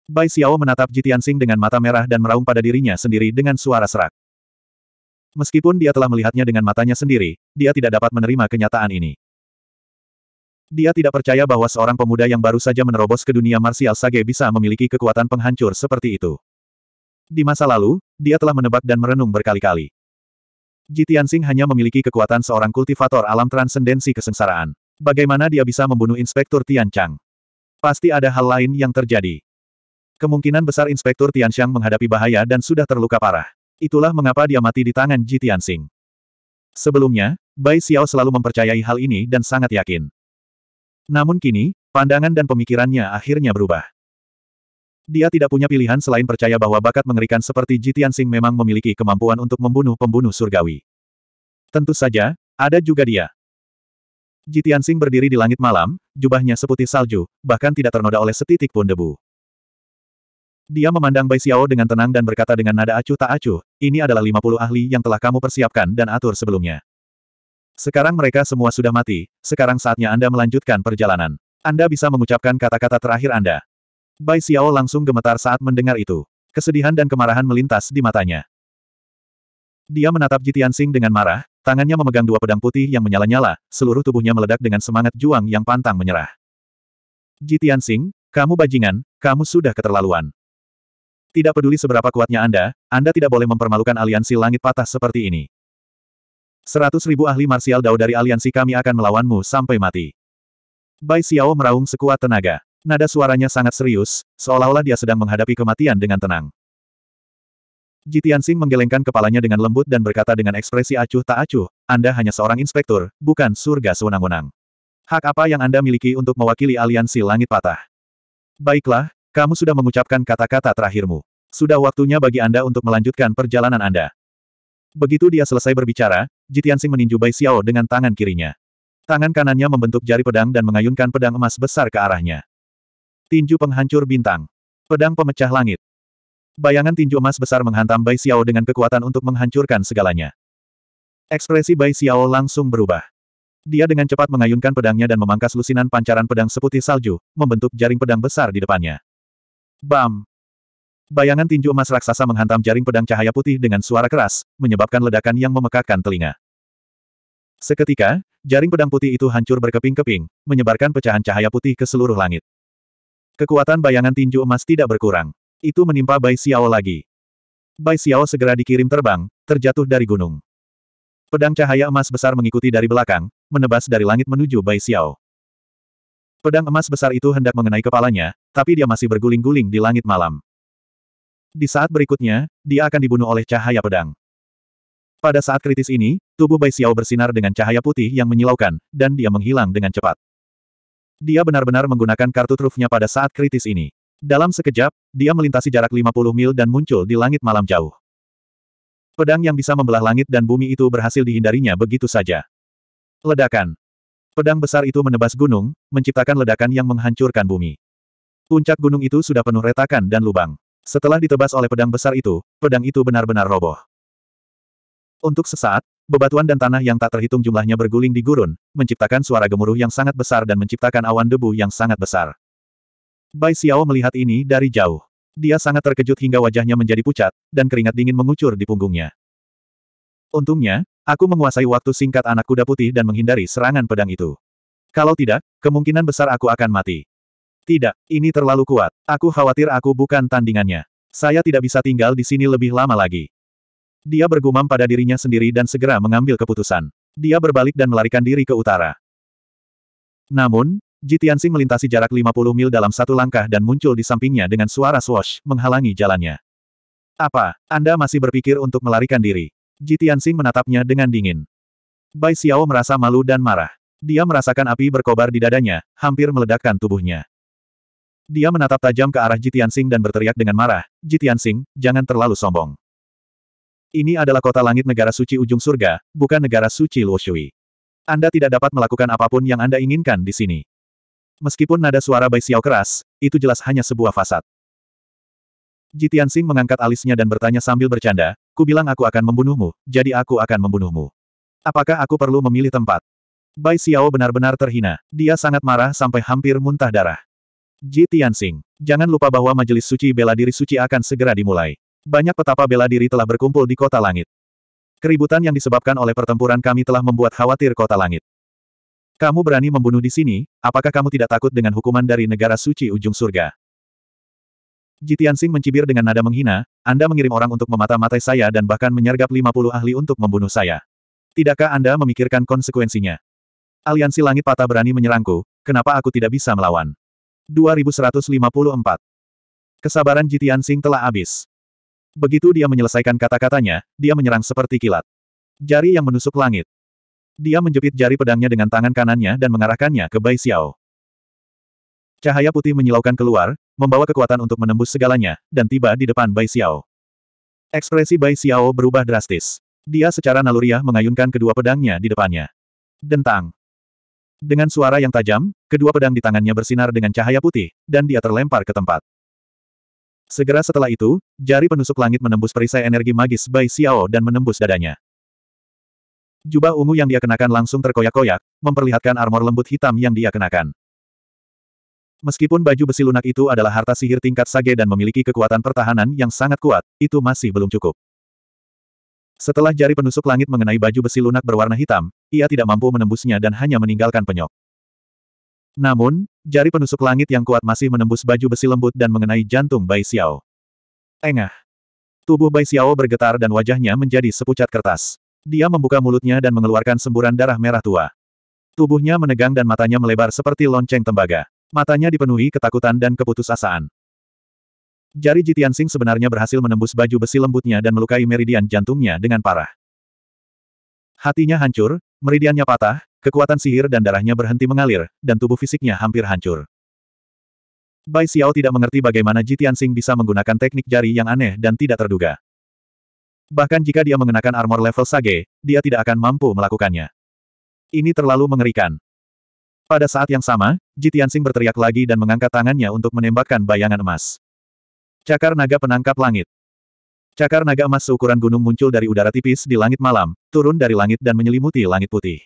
Bai Xiao menatap Jitian Sing dengan mata merah dan meraung pada dirinya sendiri dengan suara serak. Meskipun dia telah melihatnya dengan matanya sendiri, dia tidak dapat menerima kenyataan ini. Dia tidak percaya bahwa seorang pemuda yang baru saja menerobos ke dunia marsial sage bisa memiliki kekuatan penghancur seperti itu. Di masa lalu, dia telah menebak dan merenung berkali-kali. Jitian Sing hanya memiliki kekuatan seorang kultivator alam transendensi kesengsaraan. Bagaimana dia bisa membunuh Inspektur Tian Chang? Pasti ada hal lain yang terjadi. Kemungkinan besar Inspektur Tian Chang menghadapi bahaya dan sudah terluka parah. Itulah mengapa dia mati di tangan Ji Tianxing. Sebelumnya, Bai Xiao selalu mempercayai hal ini dan sangat yakin. Namun kini, pandangan dan pemikirannya akhirnya berubah. Dia tidak punya pilihan selain percaya bahwa bakat mengerikan seperti Ji Tianxing memang memiliki kemampuan untuk membunuh pembunuh surgawi. Tentu saja, ada juga dia. Jitian Sing berdiri di langit malam, jubahnya seputih salju, bahkan tidak ternoda oleh setitik pun debu. Dia memandang Bai Xiao dengan tenang dan berkata dengan nada acuh tak acuh, ini adalah 50 ahli yang telah kamu persiapkan dan atur sebelumnya. Sekarang mereka semua sudah mati, sekarang saatnya Anda melanjutkan perjalanan. Anda bisa mengucapkan kata-kata terakhir Anda. Bai Xiao langsung gemetar saat mendengar itu. Kesedihan dan kemarahan melintas di matanya. Dia menatap Jitian Sing dengan marah, Tangannya memegang dua pedang putih yang menyala-nyala, seluruh tubuhnya meledak dengan semangat juang yang pantang menyerah. Jitian Sing, kamu bajingan, kamu sudah keterlaluan. Tidak peduli seberapa kuatnya Anda, Anda tidak boleh mempermalukan aliansi langit patah seperti ini. Seratus ribu ahli marsial dao dari aliansi kami akan melawanmu sampai mati. Bai Xiao meraung sekuat tenaga. Nada suaranya sangat serius, seolah-olah dia sedang menghadapi kematian dengan tenang. Jitian Jitiansing menggelengkan kepalanya dengan lembut dan berkata dengan ekspresi acuh tak acuh, Anda hanya seorang inspektur, bukan surga sewenang-wenang. Hak apa yang Anda miliki untuk mewakili aliansi langit patah? Baiklah, kamu sudah mengucapkan kata-kata terakhirmu. Sudah waktunya bagi Anda untuk melanjutkan perjalanan Anda. Begitu dia selesai berbicara, Jitian Jitiansing meninju Bai Xiao dengan tangan kirinya. Tangan kanannya membentuk jari pedang dan mengayunkan pedang emas besar ke arahnya. Tinju penghancur bintang. Pedang pemecah langit. Bayangan tinju emas besar menghantam Bai Xiao dengan kekuatan untuk menghancurkan segalanya. Ekspresi Bai Xiao langsung berubah. Dia dengan cepat mengayunkan pedangnya dan memangkas lusinan pancaran pedang seputih salju, membentuk jaring pedang besar di depannya. Bam! Bayangan tinju emas raksasa menghantam jaring pedang cahaya putih dengan suara keras, menyebabkan ledakan yang memekakkan telinga. Seketika, jaring pedang putih itu hancur berkeping-keping, menyebarkan pecahan cahaya putih ke seluruh langit. Kekuatan bayangan tinju emas tidak berkurang. Itu menimpa Bai Xiao lagi. Bai Xiao segera dikirim terbang, terjatuh dari gunung. Pedang cahaya emas besar mengikuti dari belakang, menebas dari langit menuju Bai Xiao. Pedang emas besar itu hendak mengenai kepalanya, tapi dia masih berguling-guling di langit malam. Di saat berikutnya, dia akan dibunuh oleh cahaya pedang. Pada saat kritis ini, tubuh Bai Xiao bersinar dengan cahaya putih yang menyilaukan, dan dia menghilang dengan cepat. Dia benar-benar menggunakan kartu trufnya pada saat kritis ini. Dalam sekejap, dia melintasi jarak 50 mil dan muncul di langit malam jauh. Pedang yang bisa membelah langit dan bumi itu berhasil dihindarinya begitu saja. Ledakan. Pedang besar itu menebas gunung, menciptakan ledakan yang menghancurkan bumi. Puncak gunung itu sudah penuh retakan dan lubang. Setelah ditebas oleh pedang besar itu, pedang itu benar-benar roboh. Untuk sesaat, bebatuan dan tanah yang tak terhitung jumlahnya berguling di gurun, menciptakan suara gemuruh yang sangat besar dan menciptakan awan debu yang sangat besar. Bai Xiao melihat ini dari jauh. Dia sangat terkejut hingga wajahnya menjadi pucat, dan keringat dingin mengucur di punggungnya. Untungnya, aku menguasai waktu singkat anak kuda putih dan menghindari serangan pedang itu. Kalau tidak, kemungkinan besar aku akan mati. Tidak, ini terlalu kuat. Aku khawatir aku bukan tandingannya. Saya tidak bisa tinggal di sini lebih lama lagi. Dia bergumam pada dirinya sendiri dan segera mengambil keputusan. Dia berbalik dan melarikan diri ke utara. Namun, Jitian melintasi jarak 50 mil dalam satu langkah dan muncul di sampingnya dengan suara swash, menghalangi jalannya. Apa, Anda masih berpikir untuk melarikan diri? Jitian menatapnya dengan dingin. Bai Xiao merasa malu dan marah. Dia merasakan api berkobar di dadanya, hampir meledakkan tubuhnya. Dia menatap tajam ke arah Jitian dan berteriak dengan marah, Jitian jangan terlalu sombong. Ini adalah kota langit negara suci ujung surga, bukan negara suci Luoshui. Anda tidak dapat melakukan apapun yang Anda inginkan di sini. Meskipun nada suara Bai Xiao keras, itu jelas hanya sebuah fasad. Ji Tianxing mengangkat alisnya dan bertanya sambil bercanda, ku bilang aku akan membunuhmu, jadi aku akan membunuhmu. Apakah aku perlu memilih tempat? Bai Xiao benar-benar terhina. Dia sangat marah sampai hampir muntah darah. Ji Tianxing, jangan lupa bahwa majelis suci bela diri suci akan segera dimulai. Banyak petapa bela diri telah berkumpul di kota langit. Keributan yang disebabkan oleh pertempuran kami telah membuat khawatir kota langit. Kamu berani membunuh di sini, apakah kamu tidak takut dengan hukuman dari negara suci ujung surga? Jitiansing mencibir dengan nada menghina, Anda mengirim orang untuk memata-matai saya dan bahkan menyergap 50 ahli untuk membunuh saya. Tidakkah Anda memikirkan konsekuensinya? Aliansi Langit Patah berani menyerangku, kenapa aku tidak bisa melawan? 2154 Kesabaran Jitiansing telah habis. Begitu dia menyelesaikan kata-katanya, dia menyerang seperti kilat. Jari yang menusuk langit. Dia menjepit jari pedangnya dengan tangan kanannya dan mengarahkannya ke Bai Xiao. Cahaya putih menyilaukan keluar, membawa kekuatan untuk menembus segalanya, dan tiba di depan Bai Xiao. Ekspresi Bai Xiao berubah drastis. Dia secara naluriah mengayunkan kedua pedangnya di depannya. Dentang. Dengan suara yang tajam, kedua pedang di tangannya bersinar dengan cahaya putih, dan dia terlempar ke tempat. Segera setelah itu, jari penusuk langit menembus perisai energi magis Bai Xiao dan menembus dadanya. Jubah ungu yang dia kenakan langsung terkoyak-koyak, memperlihatkan armor lembut hitam yang dia kenakan. Meskipun baju besi lunak itu adalah harta sihir tingkat sage dan memiliki kekuatan pertahanan yang sangat kuat, itu masih belum cukup. Setelah jari penusuk langit mengenai baju besi lunak berwarna hitam, ia tidak mampu menembusnya dan hanya meninggalkan penyok. Namun, jari penusuk langit yang kuat masih menembus baju besi lembut dan mengenai jantung Bai Xiao. Engah. Tubuh Bai Xiao bergetar dan wajahnya menjadi sepucat kertas. Dia membuka mulutnya dan mengeluarkan semburan darah merah tua. Tubuhnya menegang dan matanya melebar seperti lonceng tembaga. Matanya dipenuhi ketakutan dan keputusasaan. Jari Jitiansing sebenarnya berhasil menembus baju besi lembutnya dan melukai meridian jantungnya dengan parah. Hatinya hancur, meridiannya patah, kekuatan sihir dan darahnya berhenti mengalir, dan tubuh fisiknya hampir hancur. Bai Xiao tidak mengerti bagaimana Jitiansing bisa menggunakan teknik jari yang aneh dan tidak terduga. Bahkan jika dia mengenakan armor level Sage, dia tidak akan mampu melakukannya. Ini terlalu mengerikan. Pada saat yang sama, Jitiansing berteriak lagi dan mengangkat tangannya untuk menembakkan bayangan emas. Cakar naga penangkap langit. Cakar naga emas seukuran gunung muncul dari udara tipis di langit malam, turun dari langit dan menyelimuti langit putih.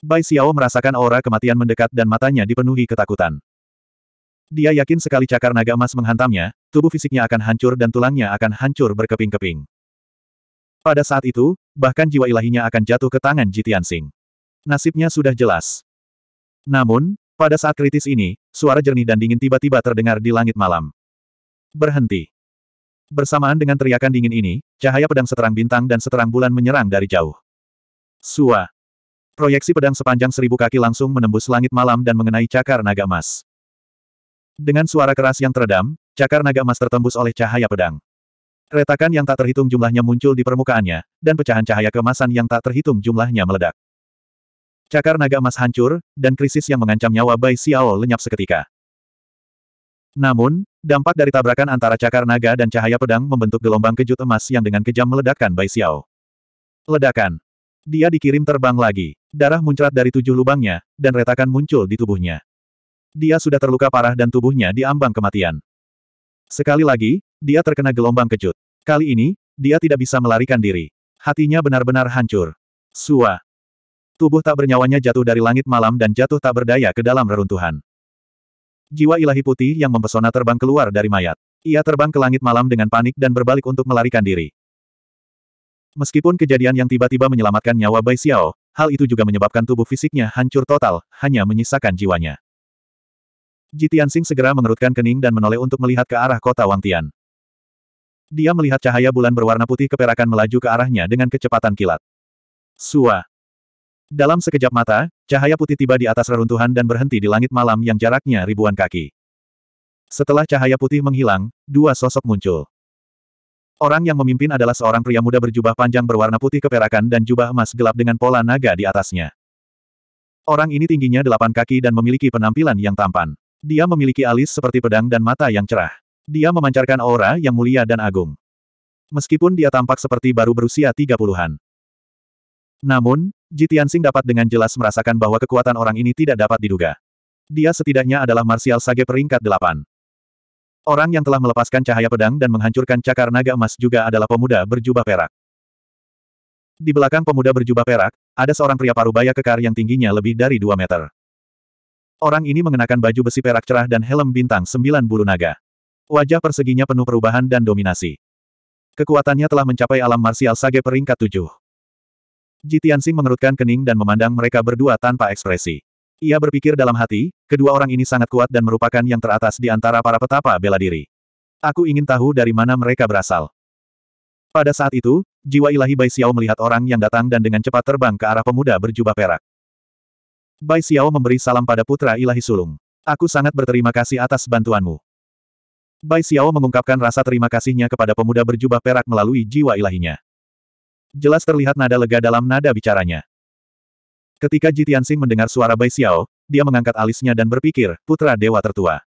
Bai Xiao merasakan aura kematian mendekat dan matanya dipenuhi ketakutan. Dia yakin sekali cakar naga emas menghantamnya, tubuh fisiknya akan hancur dan tulangnya akan hancur berkeping-keping. Pada saat itu, bahkan jiwa ilahinya akan jatuh ke tangan Jitian Sing. Nasibnya sudah jelas. Namun, pada saat kritis ini, suara jernih dan dingin tiba-tiba terdengar di langit malam. Berhenti. Bersamaan dengan teriakan dingin ini, cahaya pedang seterang bintang dan seterang bulan menyerang dari jauh. Sua. Proyeksi pedang sepanjang seribu kaki langsung menembus langit malam dan mengenai cakar naga emas. Dengan suara keras yang teredam, cakar naga emas tertembus oleh cahaya pedang. Retakan yang tak terhitung jumlahnya muncul di permukaannya, dan pecahan cahaya kemasan yang tak terhitung jumlahnya meledak. Cakar naga emas hancur, dan krisis yang mengancam nyawa Bai Xiao lenyap seketika. Namun, dampak dari tabrakan antara cakar naga dan cahaya pedang membentuk gelombang kejut emas yang dengan kejam meledakkan Bai Xiao. Ledakan. Dia dikirim terbang lagi. Darah muncrat dari tujuh lubangnya, dan retakan muncul di tubuhnya. Dia sudah terluka parah dan tubuhnya diambang kematian. Sekali lagi, dia terkena gelombang kejut. Kali ini, dia tidak bisa melarikan diri. Hatinya benar-benar hancur. Sua. Tubuh tak bernyawanya jatuh dari langit malam dan jatuh tak berdaya ke dalam reruntuhan. Jiwa ilahi putih yang mempesona terbang keluar dari mayat. Ia terbang ke langit malam dengan panik dan berbalik untuk melarikan diri. Meskipun kejadian yang tiba-tiba menyelamatkan nyawa Bai Xiao, hal itu juga menyebabkan tubuh fisiknya hancur total, hanya menyisakan jiwanya. Sing segera mengerutkan kening dan menoleh untuk melihat ke arah kota Wangtian. Dia melihat cahaya bulan berwarna putih keperakan melaju ke arahnya dengan kecepatan kilat. Sua. Dalam sekejap mata, cahaya putih tiba di atas reruntuhan dan berhenti di langit malam yang jaraknya ribuan kaki. Setelah cahaya putih menghilang, dua sosok muncul. Orang yang memimpin adalah seorang pria muda berjubah panjang berwarna putih keperakan dan jubah emas gelap dengan pola naga di atasnya. Orang ini tingginya delapan kaki dan memiliki penampilan yang tampan. Dia memiliki alis seperti pedang dan mata yang cerah. Dia memancarkan aura yang mulia dan agung. Meskipun dia tampak seperti baru berusia tiga puluhan. Namun, Jitiansing dapat dengan jelas merasakan bahwa kekuatan orang ini tidak dapat diduga. Dia setidaknya adalah Martial Sage peringkat delapan. Orang yang telah melepaskan cahaya pedang dan menghancurkan cakar naga emas juga adalah pemuda berjubah perak. Di belakang pemuda berjubah perak, ada seorang pria parubaya kekar yang tingginya lebih dari dua meter. Orang ini mengenakan baju besi perak cerah dan helm bintang sembilan bulu naga. Wajah perseginya penuh perubahan dan dominasi. Kekuatannya telah mencapai alam marsial sage peringkat tujuh. Jitiansing mengerutkan kening dan memandang mereka berdua tanpa ekspresi. Ia berpikir dalam hati, kedua orang ini sangat kuat dan merupakan yang teratas di antara para petapa bela diri. Aku ingin tahu dari mana mereka berasal. Pada saat itu, jiwa ilahi Bai Xiao melihat orang yang datang dan dengan cepat terbang ke arah pemuda berjubah perak. Bai Xiao memberi salam pada putra ilahi sulung. Aku sangat berterima kasih atas bantuanmu. Bai Xiao mengungkapkan rasa terima kasihnya kepada pemuda berjubah perak melalui jiwa ilahinya. Jelas terlihat nada lega dalam nada bicaranya. Ketika Ji Tianxing mendengar suara Bai Xiao, dia mengangkat alisnya dan berpikir, putra dewa tertua.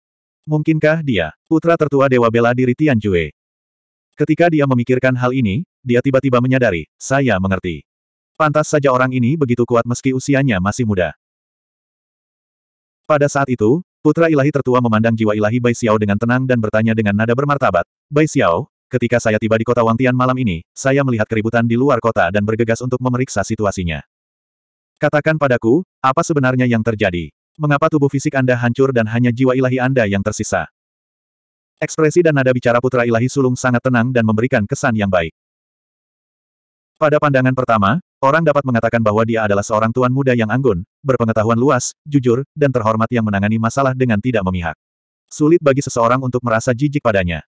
Mungkinkah dia, putra tertua dewa bela diri Tianjue? Ketika dia memikirkan hal ini, dia tiba-tiba menyadari, saya mengerti. Pantas saja orang ini begitu kuat meski usianya masih muda. Pada saat itu, Putra ilahi tertua memandang jiwa ilahi Bai Xiao dengan tenang dan bertanya dengan nada bermartabat, Bai Xiao, ketika saya tiba di kota Wangtian malam ini, saya melihat keributan di luar kota dan bergegas untuk memeriksa situasinya. Katakan padaku, apa sebenarnya yang terjadi? Mengapa tubuh fisik Anda hancur dan hanya jiwa ilahi Anda yang tersisa? Ekspresi dan nada bicara putra ilahi sulung sangat tenang dan memberikan kesan yang baik. Pada pandangan pertama, orang dapat mengatakan bahwa dia adalah seorang tuan muda yang anggun, berpengetahuan luas, jujur, dan terhormat yang menangani masalah dengan tidak memihak. Sulit bagi seseorang untuk merasa jijik padanya.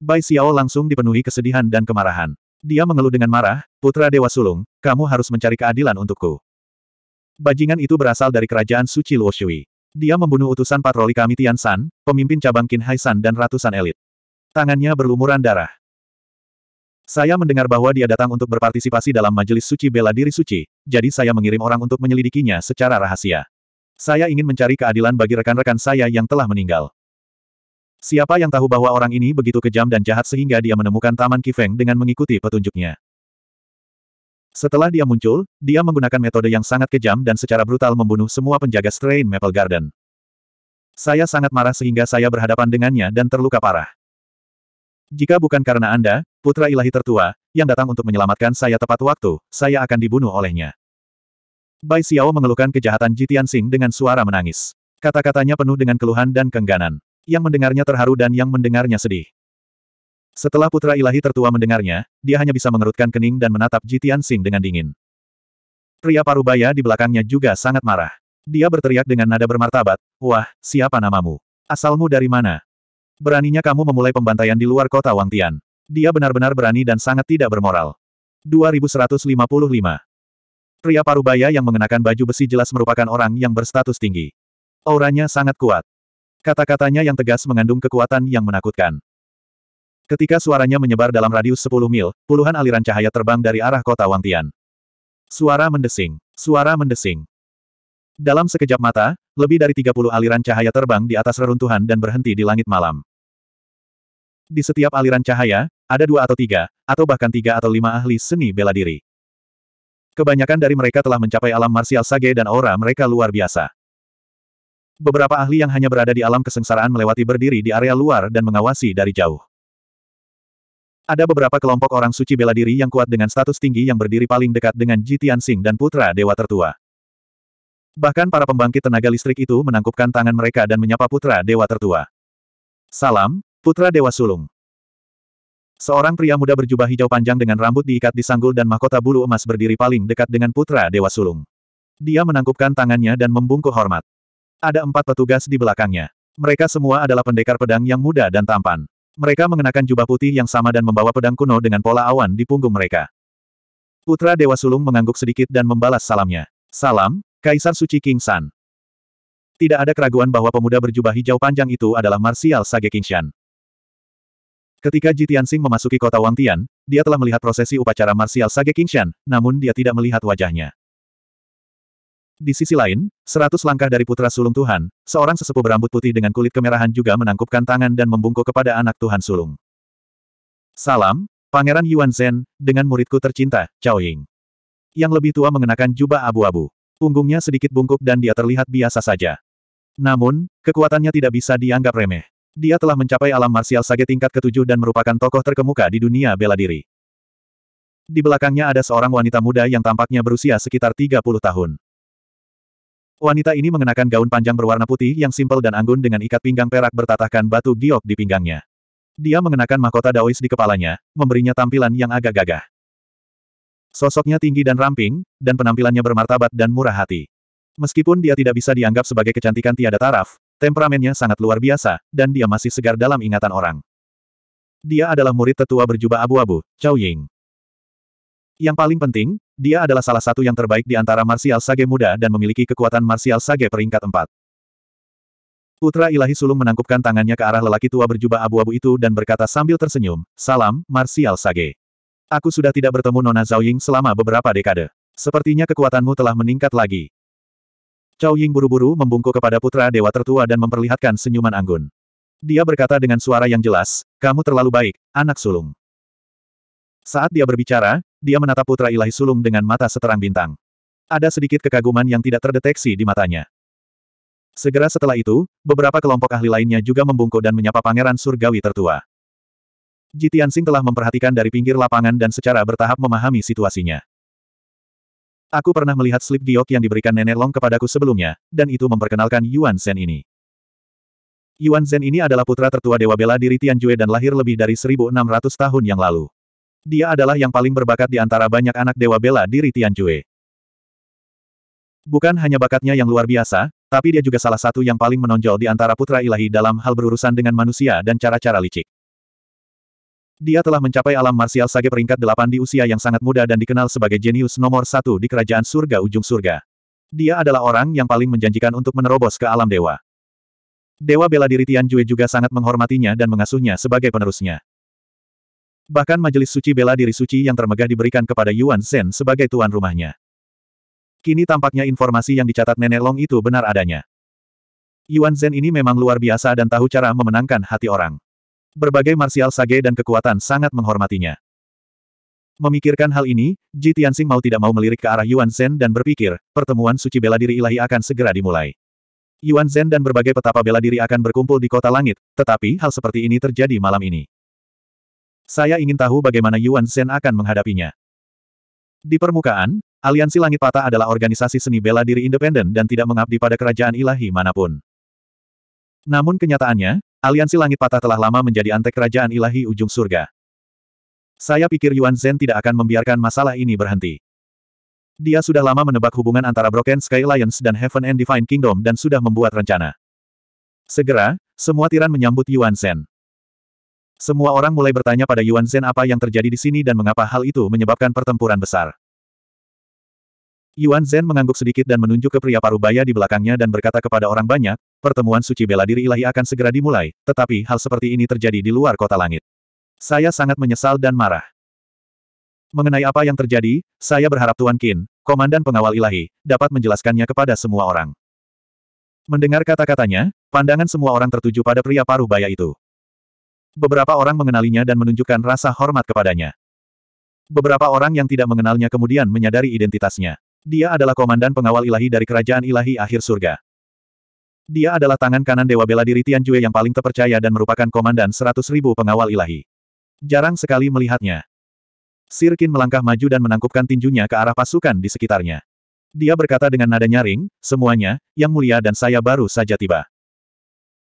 Bai Xiao langsung dipenuhi kesedihan dan kemarahan. Dia mengeluh dengan marah, Putra Dewa Sulung, kamu harus mencari keadilan untukku. Bajingan itu berasal dari kerajaan Suci Luoshui. Dia membunuh utusan patroli kami Tian San, pemimpin cabang Qin Hai San dan ratusan elit. Tangannya berlumuran darah. Saya mendengar bahwa dia datang untuk berpartisipasi dalam majelis suci bela diri suci, jadi saya mengirim orang untuk menyelidikinya secara rahasia. Saya ingin mencari keadilan bagi rekan-rekan saya yang telah meninggal. Siapa yang tahu bahwa orang ini begitu kejam dan jahat sehingga dia menemukan Taman Kifeng dengan mengikuti petunjuknya. Setelah dia muncul, dia menggunakan metode yang sangat kejam dan secara brutal membunuh semua penjaga Strain Maple Garden. Saya sangat marah sehingga saya berhadapan dengannya dan terluka parah. Jika bukan karena Anda, putra ilahi tertua, yang datang untuk menyelamatkan saya tepat waktu, saya akan dibunuh olehnya. Bai Xiao mengeluhkan kejahatan Jitian Xing dengan suara menangis. Kata-katanya penuh dengan keluhan dan kengganan. Yang mendengarnya terharu dan yang mendengarnya sedih. Setelah putra ilahi tertua mendengarnya, dia hanya bisa mengerutkan kening dan menatap Jitian Xing dengan dingin. Pria parubaya di belakangnya juga sangat marah. Dia berteriak dengan nada bermartabat, Wah, siapa namamu? Asalmu dari mana? Beraninya kamu memulai pembantaian di luar kota Wangtian. Dia benar-benar berani dan sangat tidak bermoral. 2155 Pria parubaya yang mengenakan baju besi jelas merupakan orang yang berstatus tinggi. Auranya sangat kuat. Kata-katanya yang tegas mengandung kekuatan yang menakutkan. Ketika suaranya menyebar dalam radius 10 mil, puluhan aliran cahaya terbang dari arah kota Wangtian. Suara mendesing. Suara mendesing. Dalam sekejap mata, lebih dari 30 aliran cahaya terbang di atas reruntuhan dan berhenti di langit malam. Di setiap aliran cahaya, ada dua atau tiga, atau bahkan tiga atau lima ahli seni bela diri. Kebanyakan dari mereka telah mencapai alam marsial sage dan aura mereka luar biasa. Beberapa ahli yang hanya berada di alam kesengsaraan melewati berdiri di area luar dan mengawasi dari jauh. Ada beberapa kelompok orang suci bela diri yang kuat dengan status tinggi yang berdiri paling dekat dengan Jitian Singh dan putra dewa tertua. Bahkan para pembangkit tenaga listrik itu menangkupkan tangan mereka dan menyapa putra dewa tertua. Salam, putra dewa sulung. Seorang pria muda berjubah hijau panjang dengan rambut diikat di sanggul dan mahkota bulu emas berdiri paling dekat dengan putra Dewa Sulung. Dia menangkupkan tangannya dan membungkuk hormat. Ada empat petugas di belakangnya. Mereka semua adalah pendekar pedang yang muda dan tampan. Mereka mengenakan jubah putih yang sama dan membawa pedang kuno dengan pola awan di punggung mereka. Putra Dewa Sulung mengangguk sedikit dan membalas salamnya. Salam, Kaisar Suci King San. Tidak ada keraguan bahwa pemuda berjubah hijau panjang itu adalah Marsial Sage Kingshan. Ketika Ji Tianxing memasuki kota Wang Tian, dia telah melihat prosesi upacara marsial Sage Kingshan. namun dia tidak melihat wajahnya. Di sisi lain, seratus langkah dari putra sulung Tuhan, seorang sesepuh berambut putih dengan kulit kemerahan juga menangkupkan tangan dan membungkuk kepada anak Tuhan sulung. Salam, Pangeran Yuan Zhen, dengan muridku tercinta, Chao Ying. Yang lebih tua mengenakan jubah abu-abu. Punggungnya sedikit bungkuk dan dia terlihat biasa saja. Namun, kekuatannya tidak bisa dianggap remeh. Dia telah mencapai alam marsial sage tingkat ketujuh dan merupakan tokoh terkemuka di dunia bela diri. Di belakangnya ada seorang wanita muda yang tampaknya berusia sekitar 30 tahun. Wanita ini mengenakan gaun panjang berwarna putih yang simpel dan anggun dengan ikat pinggang perak bertatahkan batu giok di pinggangnya. Dia mengenakan mahkota daois di kepalanya, memberinya tampilan yang agak gagah. Sosoknya tinggi dan ramping, dan penampilannya bermartabat dan murah hati. Meskipun dia tidak bisa dianggap sebagai kecantikan tiada taraf, Temperamennya sangat luar biasa, dan dia masih segar dalam ingatan orang. Dia adalah murid tetua berjubah abu-abu, Chao Ying. Yang paling penting, dia adalah salah satu yang terbaik di antara marsial sage muda dan memiliki kekuatan marsial sage peringkat 4. Putra Ilahi Sulung menangkupkan tangannya ke arah lelaki tua berjubah abu-abu itu dan berkata sambil tersenyum, Salam, Marsial Sage. Aku sudah tidak bertemu Nona Zhao Ying selama beberapa dekade. Sepertinya kekuatanmu telah meningkat lagi. Cao Ying buru-buru membungkuk kepada putra dewa tertua dan memperlihatkan senyuman anggun. Dia berkata dengan suara yang jelas, kamu terlalu baik, anak sulung. Saat dia berbicara, dia menatap putra ilahi sulung dengan mata seterang bintang. Ada sedikit kekaguman yang tidak terdeteksi di matanya. Segera setelah itu, beberapa kelompok ahli lainnya juga membungkuk dan menyapa pangeran surgawi tertua. Jitian Sing telah memperhatikan dari pinggir lapangan dan secara bertahap memahami situasinya. Aku pernah melihat slip giok yang diberikan Nenek Long kepadaku sebelumnya, dan itu memperkenalkan Yuan Zhen ini. Yuan Zhen ini adalah putra tertua Dewa Bela diri Tianjue dan lahir lebih dari 1600 tahun yang lalu. Dia adalah yang paling berbakat di antara banyak anak Dewa Bela diri Tianjue. Bukan hanya bakatnya yang luar biasa, tapi dia juga salah satu yang paling menonjol di antara putra ilahi dalam hal berurusan dengan manusia dan cara-cara licik. Dia telah mencapai alam marsial sage peringkat delapan di usia yang sangat muda dan dikenal sebagai jenius nomor satu di kerajaan surga ujung surga. Dia adalah orang yang paling menjanjikan untuk menerobos ke alam dewa. Dewa bela diri Tian Jue juga sangat menghormatinya dan mengasuhnya sebagai penerusnya. Bahkan majelis suci bela diri suci yang termegah diberikan kepada Yuan Zhen sebagai tuan rumahnya. Kini tampaknya informasi yang dicatat Nenek Long itu benar adanya. Yuan Zhen ini memang luar biasa dan tahu cara memenangkan hati orang. Berbagai marsial sage dan kekuatan sangat menghormatinya. Memikirkan hal ini, Ji Tianxing mau tidak mau melirik ke arah Yuan Zhen dan berpikir, pertemuan suci bela diri ilahi akan segera dimulai. Yuan Zhen dan berbagai petapa bela diri akan berkumpul di kota langit, tetapi hal seperti ini terjadi malam ini. Saya ingin tahu bagaimana Yuan Zhen akan menghadapinya. Di permukaan, Aliansi Langit Patah adalah organisasi seni bela diri independen dan tidak mengabdi pada kerajaan ilahi manapun. Namun kenyataannya, Aliansi Langit Patah telah lama menjadi antek kerajaan ilahi ujung surga. Saya pikir Yuan Zhen tidak akan membiarkan masalah ini berhenti. Dia sudah lama menebak hubungan antara Broken Sky Alliance dan Heaven and Divine Kingdom dan sudah membuat rencana. Segera, semua tiran menyambut Yuan Zhen. Semua orang mulai bertanya pada Yuan Zhen apa yang terjadi di sini dan mengapa hal itu menyebabkan pertempuran besar. Yuan Zhen mengangguk sedikit dan menunjuk ke pria parubaya di belakangnya dan berkata kepada orang banyak, pertemuan suci bela diri ilahi akan segera dimulai, tetapi hal seperti ini terjadi di luar kota langit. Saya sangat menyesal dan marah. Mengenai apa yang terjadi, saya berharap Tuan Qin, Komandan Pengawal Ilahi, dapat menjelaskannya kepada semua orang. Mendengar kata-katanya, pandangan semua orang tertuju pada pria parubaya itu. Beberapa orang mengenalinya dan menunjukkan rasa hormat kepadanya. Beberapa orang yang tidak mengenalnya kemudian menyadari identitasnya. Dia adalah komandan pengawal ilahi dari kerajaan ilahi akhir surga. Dia adalah tangan kanan Dewa Bela Diri Tianjue yang paling terpercaya dan merupakan komandan seratus ribu pengawal ilahi. Jarang sekali melihatnya. Sirkin melangkah maju dan menangkupkan tinjunya ke arah pasukan di sekitarnya. Dia berkata dengan nada nyaring, semuanya, yang mulia dan saya baru saja tiba.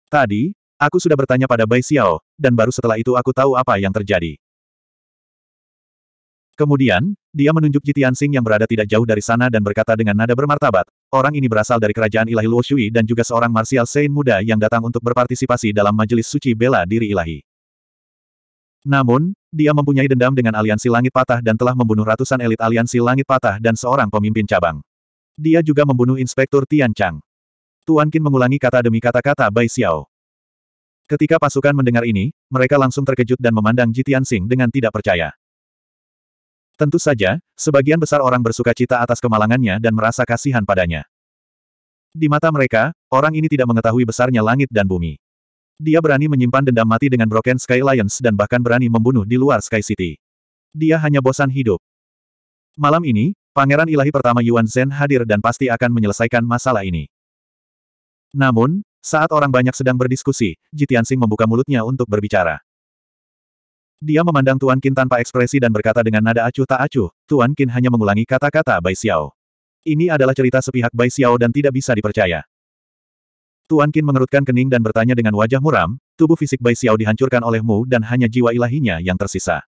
Tadi, aku sudah bertanya pada Bai Xiao, dan baru setelah itu aku tahu apa yang terjadi. Kemudian, dia menunjuk Jitian Sing yang berada tidak jauh dari sana dan berkata dengan nada bermartabat, orang ini berasal dari kerajaan ilahi Luoshui dan juga seorang martial saint muda yang datang untuk berpartisipasi dalam majelis suci bela diri ilahi. Namun, dia mempunyai dendam dengan aliansi langit patah dan telah membunuh ratusan elit aliansi langit patah dan seorang pemimpin cabang. Dia juga membunuh Inspektur Tian Chang. Tuan Qin mengulangi kata demi kata-kata Bai Xiao. Ketika pasukan mendengar ini, mereka langsung terkejut dan memandang Jitian Sing dengan tidak percaya. Tentu saja, sebagian besar orang bersuka cita atas kemalangannya dan merasa kasihan padanya. Di mata mereka, orang ini tidak mengetahui besarnya langit dan bumi. Dia berani menyimpan dendam mati dengan Broken Sky Lions dan bahkan berani membunuh di luar Sky City. Dia hanya bosan hidup. Malam ini, Pangeran Ilahi pertama Yuan Zhen hadir dan pasti akan menyelesaikan masalah ini. Namun, saat orang banyak sedang berdiskusi, Jitiansing membuka mulutnya untuk berbicara. Dia memandang Tuan Kin tanpa ekspresi dan berkata dengan nada acuh tak acuh, Tuan Kin hanya mengulangi kata-kata Bai Xiao. Ini adalah cerita sepihak Bai Xiao dan tidak bisa dipercaya. Tuan Kin mengerutkan kening dan bertanya dengan wajah muram, tubuh fisik Bai Xiao dihancurkan olehmu dan hanya jiwa ilahinya yang tersisa.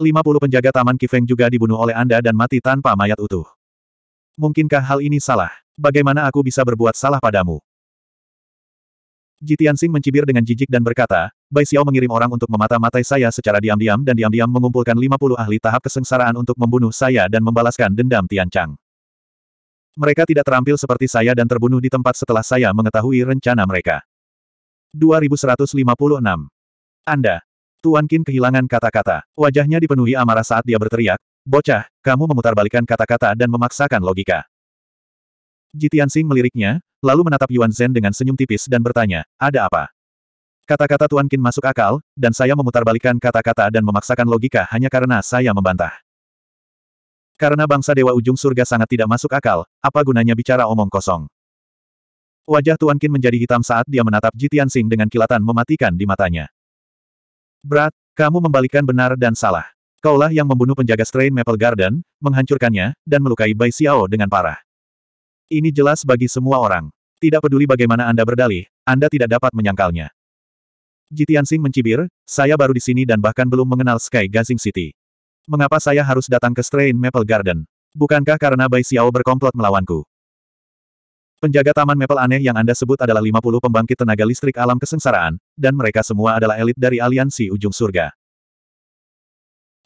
50 penjaga Taman Kifeng juga dibunuh oleh Anda dan mati tanpa mayat utuh. Mungkinkah hal ini salah? Bagaimana aku bisa berbuat salah padamu? Jitiansing mencibir dengan jijik dan berkata, Bai Xiao mengirim orang untuk memata-matai saya secara diam-diam dan diam-diam mengumpulkan 50 ahli tahap kesengsaraan untuk membunuh saya dan membalaskan dendam Tian Chang. Mereka tidak terampil seperti saya dan terbunuh di tempat setelah saya mengetahui rencana mereka. 2156. Anda. Tuan Qin kehilangan kata-kata. Wajahnya dipenuhi amarah saat dia berteriak, Bocah, kamu memutarbalikan kata-kata dan memaksakan logika. Jitian Jitiansing meliriknya, lalu menatap Yuan Zhen dengan senyum tipis dan bertanya, ada apa? Kata-kata Tuan Qin masuk akal, dan saya memutarbalikan kata-kata dan memaksakan logika hanya karena saya membantah. Karena bangsa Dewa Ujung Surga sangat tidak masuk akal, apa gunanya bicara omong kosong? Wajah Tuan Qin menjadi hitam saat dia menatap Jitian Jitiansing dengan kilatan mematikan di matanya. Berat, kamu membalikan benar dan salah. Kaulah yang membunuh penjaga Strain Maple Garden, menghancurkannya, dan melukai Bai Xiao dengan parah. Ini jelas bagi semua orang. Tidak peduli bagaimana Anda berdalih, Anda tidak dapat menyangkalnya. Jitiansing mencibir, saya baru di sini dan bahkan belum mengenal Sky Gazing City. Mengapa saya harus datang ke Strain Maple Garden? Bukankah karena Bai Xiao berkomplot melawanku? Penjaga Taman Maple aneh yang Anda sebut adalah 50 pembangkit tenaga listrik alam kesengsaraan, dan mereka semua adalah elit dari aliansi ujung surga.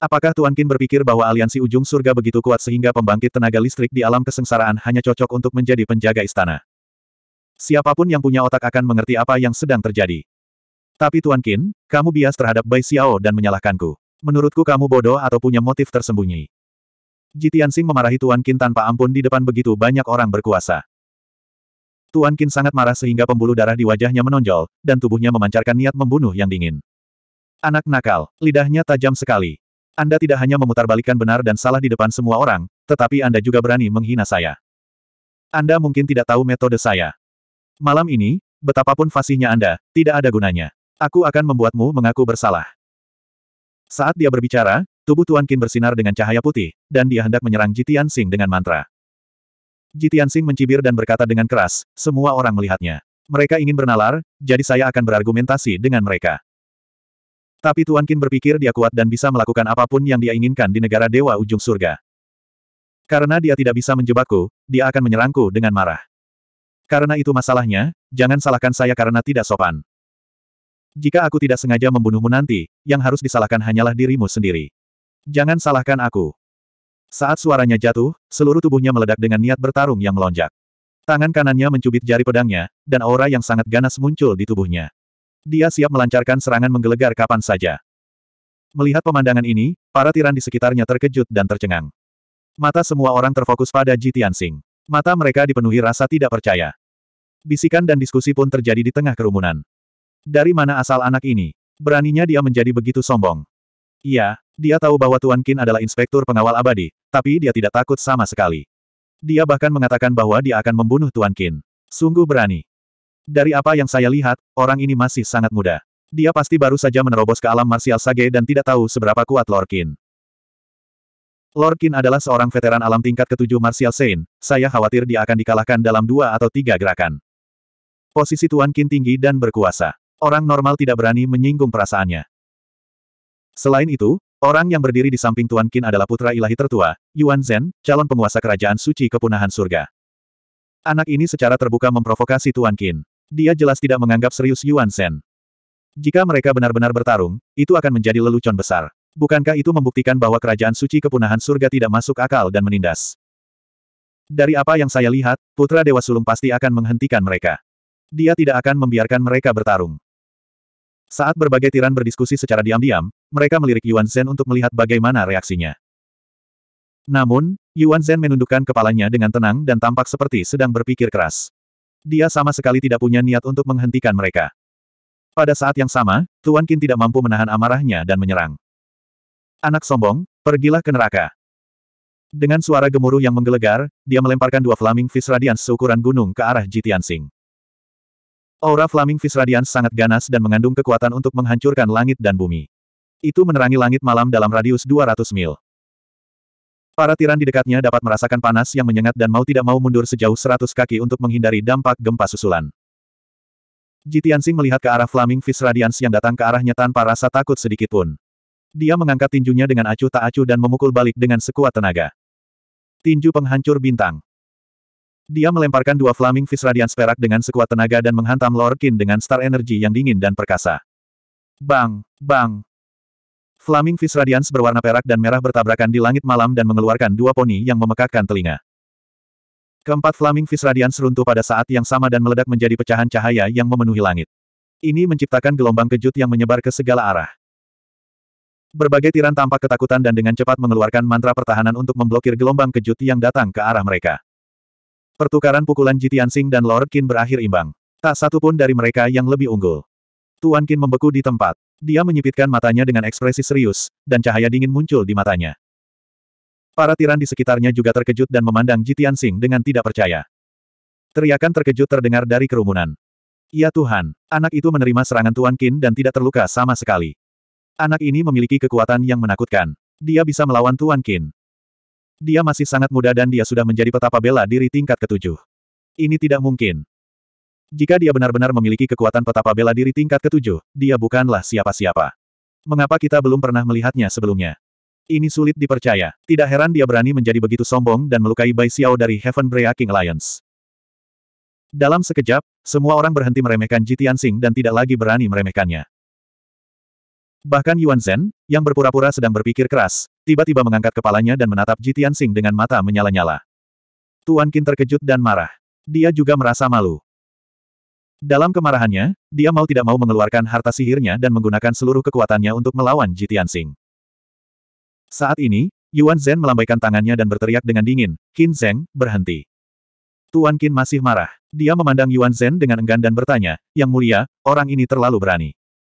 Apakah Tuan Kin berpikir bahwa aliansi ujung surga begitu kuat sehingga pembangkit tenaga listrik di alam kesengsaraan hanya cocok untuk menjadi penjaga istana? Siapapun yang punya otak akan mengerti apa yang sedang terjadi. Tapi Tuan Kin, kamu bias terhadap Bai Xiao dan menyalahkanku. Menurutku kamu bodoh atau punya motif tersembunyi. Jitiansing memarahi Tuan Kin tanpa ampun di depan begitu banyak orang berkuasa. Tuan Kin sangat marah sehingga pembuluh darah di wajahnya menonjol, dan tubuhnya memancarkan niat membunuh yang dingin. Anak nakal, lidahnya tajam sekali. Anda tidak hanya memutarbalikkan benar dan salah di depan semua orang, tetapi Anda juga berani menghina saya. Anda mungkin tidak tahu metode saya. Malam ini, betapapun fasihnya Anda, tidak ada gunanya. Aku akan membuatmu mengaku bersalah. Saat dia berbicara, tubuh Tuan Qin bersinar dengan cahaya putih, dan dia hendak menyerang Jitian Sing dengan mantra. Jitian Sing mencibir dan berkata dengan keras, semua orang melihatnya. Mereka ingin bernalar, jadi saya akan berargumentasi dengan mereka. Tapi Tuan Qin berpikir dia kuat dan bisa melakukan apapun yang dia inginkan di negara Dewa Ujung Surga. Karena dia tidak bisa menjebakku, dia akan menyerangku dengan marah. Karena itu masalahnya, jangan salahkan saya karena tidak sopan. Jika aku tidak sengaja membunuhmu nanti, yang harus disalahkan hanyalah dirimu sendiri. Jangan salahkan aku. Saat suaranya jatuh, seluruh tubuhnya meledak dengan niat bertarung yang melonjak. Tangan kanannya mencubit jari pedangnya, dan aura yang sangat ganas muncul di tubuhnya. Dia siap melancarkan serangan menggelegar kapan saja. Melihat pemandangan ini, para tiran di sekitarnya terkejut dan tercengang. Mata semua orang terfokus pada Ji Tianxing. Mata mereka dipenuhi rasa tidak percaya. Bisikan dan diskusi pun terjadi di tengah kerumunan. Dari mana asal anak ini? Beraninya dia menjadi begitu sombong. Iya, dia tahu bahwa Tuan Qin adalah inspektur pengawal abadi, tapi dia tidak takut sama sekali. Dia bahkan mengatakan bahwa dia akan membunuh Tuan Qin. Sungguh berani. Dari apa yang saya lihat, orang ini masih sangat muda. Dia pasti baru saja menerobos ke alam marsial Sage dan tidak tahu seberapa kuat Lorkin. Lorkin adalah seorang veteran alam tingkat ketujuh Marsial Saint, saya khawatir dia akan dikalahkan dalam dua atau tiga gerakan. Posisi Tuan Kin tinggi dan berkuasa. Orang normal tidak berani menyinggung perasaannya. Selain itu, orang yang berdiri di samping Tuan Kin adalah putra ilahi tertua, Yuan Zhen, calon penguasa kerajaan suci kepunahan surga. Anak ini secara terbuka memprovokasi Tuan Qin. Dia jelas tidak menganggap serius Yuan Shen. Jika mereka benar-benar bertarung, itu akan menjadi lelucon besar. Bukankah itu membuktikan bahwa kerajaan suci kepunahan surga tidak masuk akal dan menindas? Dari apa yang saya lihat, Putra Dewa Sulung pasti akan menghentikan mereka. Dia tidak akan membiarkan mereka bertarung. Saat berbagai tiran berdiskusi secara diam-diam, mereka melirik Yuan Zhen untuk melihat bagaimana reaksinya. Namun, Yuan Zhen menundukkan kepalanya dengan tenang dan tampak seperti sedang berpikir keras. Dia sama sekali tidak punya niat untuk menghentikan mereka. Pada saat yang sama, Tuan Qin tidak mampu menahan amarahnya dan menyerang. Anak sombong, pergilah ke neraka. Dengan suara gemuruh yang menggelegar, dia melemparkan dua Flaming fish Radiance seukuran gunung ke arah Jitian Sing. Aura Flaming fish Radiance sangat ganas dan mengandung kekuatan untuk menghancurkan langit dan bumi. Itu menerangi langit malam dalam radius 200 mil. Para tiran di dekatnya dapat merasakan panas yang menyengat dan mau tidak mau mundur sejauh seratus kaki untuk menghindari dampak gempa susulan. Jitiansing melihat ke arah Flaming Fish Radiance yang datang ke arahnya tanpa rasa takut sedikitpun. Dia mengangkat tinjunya dengan acuh tak acuh dan memukul balik dengan sekuat tenaga. Tinju penghancur bintang. Dia melemparkan dua Flaming Fish Radiance perak dengan sekuat tenaga dan menghantam Lorkin dengan star energi yang dingin dan perkasa. Bang, bang, Flaming Fish Radiance berwarna perak dan merah bertabrakan di langit malam dan mengeluarkan dua poni yang memekakkan telinga. Keempat Flaming Fish Radiance runtuh pada saat yang sama dan meledak menjadi pecahan cahaya yang memenuhi langit. Ini menciptakan gelombang kejut yang menyebar ke segala arah. Berbagai tiran tampak ketakutan dan dengan cepat mengeluarkan mantra pertahanan untuk memblokir gelombang kejut yang datang ke arah mereka. Pertukaran pukulan Jitian Sing dan Lord Qin berakhir imbang. Tak satu pun dari mereka yang lebih unggul. Tuan Qin membeku di tempat. Dia menyipitkan matanya dengan ekspresi serius, dan cahaya dingin muncul di matanya. Para tiran di sekitarnya juga terkejut dan memandang Jitian Sing dengan tidak percaya. Teriakan terkejut terdengar dari kerumunan. Ya Tuhan, anak itu menerima serangan Tuan Qin dan tidak terluka sama sekali. Anak ini memiliki kekuatan yang menakutkan. Dia bisa melawan Tuan Qin. Dia masih sangat muda dan dia sudah menjadi petapa bela diri tingkat ketujuh. Ini tidak mungkin. Jika dia benar-benar memiliki kekuatan petapa bela diri tingkat ketujuh, dia bukanlah siapa-siapa. Mengapa kita belum pernah melihatnya sebelumnya? Ini sulit dipercaya. Tidak heran dia berani menjadi begitu sombong dan melukai Bai Xiao dari Heaven Breaking Alliance. Dalam sekejap, semua orang berhenti meremehkan Jitian Sing dan tidak lagi berani meremehkannya. Bahkan Yuan Zhen, yang berpura-pura sedang berpikir keras, tiba-tiba mengangkat kepalanya dan menatap Jitian Sing dengan mata menyala-nyala. Tuan Qin terkejut dan marah. Dia juga merasa malu. Dalam kemarahannya, dia mau tidak mau mengeluarkan harta sihirnya dan menggunakan seluruh kekuatannya untuk melawan Jitian Tianxing. Saat ini, Yuan Zhen melambaikan tangannya dan berteriak dengan dingin, Qin Zeng, berhenti. Tuan Qin masih marah. Dia memandang Yuan Zhen dengan enggan dan bertanya, Yang mulia, orang ini terlalu berani.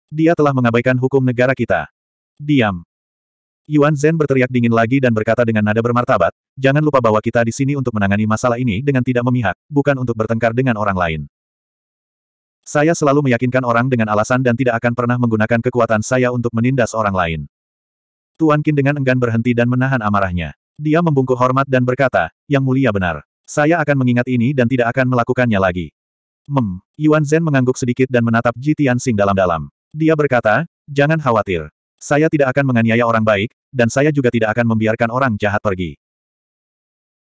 Dia telah mengabaikan hukum negara kita. Diam. Yuan Zhen berteriak dingin lagi dan berkata dengan nada bermartabat, Jangan lupa bahwa kita di sini untuk menangani masalah ini dengan tidak memihak, bukan untuk bertengkar dengan orang lain. Saya selalu meyakinkan orang dengan alasan dan tidak akan pernah menggunakan kekuatan saya untuk menindas orang lain. Tuan Qin dengan enggan berhenti dan menahan amarahnya. Dia membungkuk hormat dan berkata, Yang mulia benar. Saya akan mengingat ini dan tidak akan melakukannya lagi. Mem, Yuan Zhen mengangguk sedikit dan menatap Ji Tianxing dalam-dalam. Dia berkata, jangan khawatir. Saya tidak akan menganiaya orang baik, dan saya juga tidak akan membiarkan orang jahat pergi.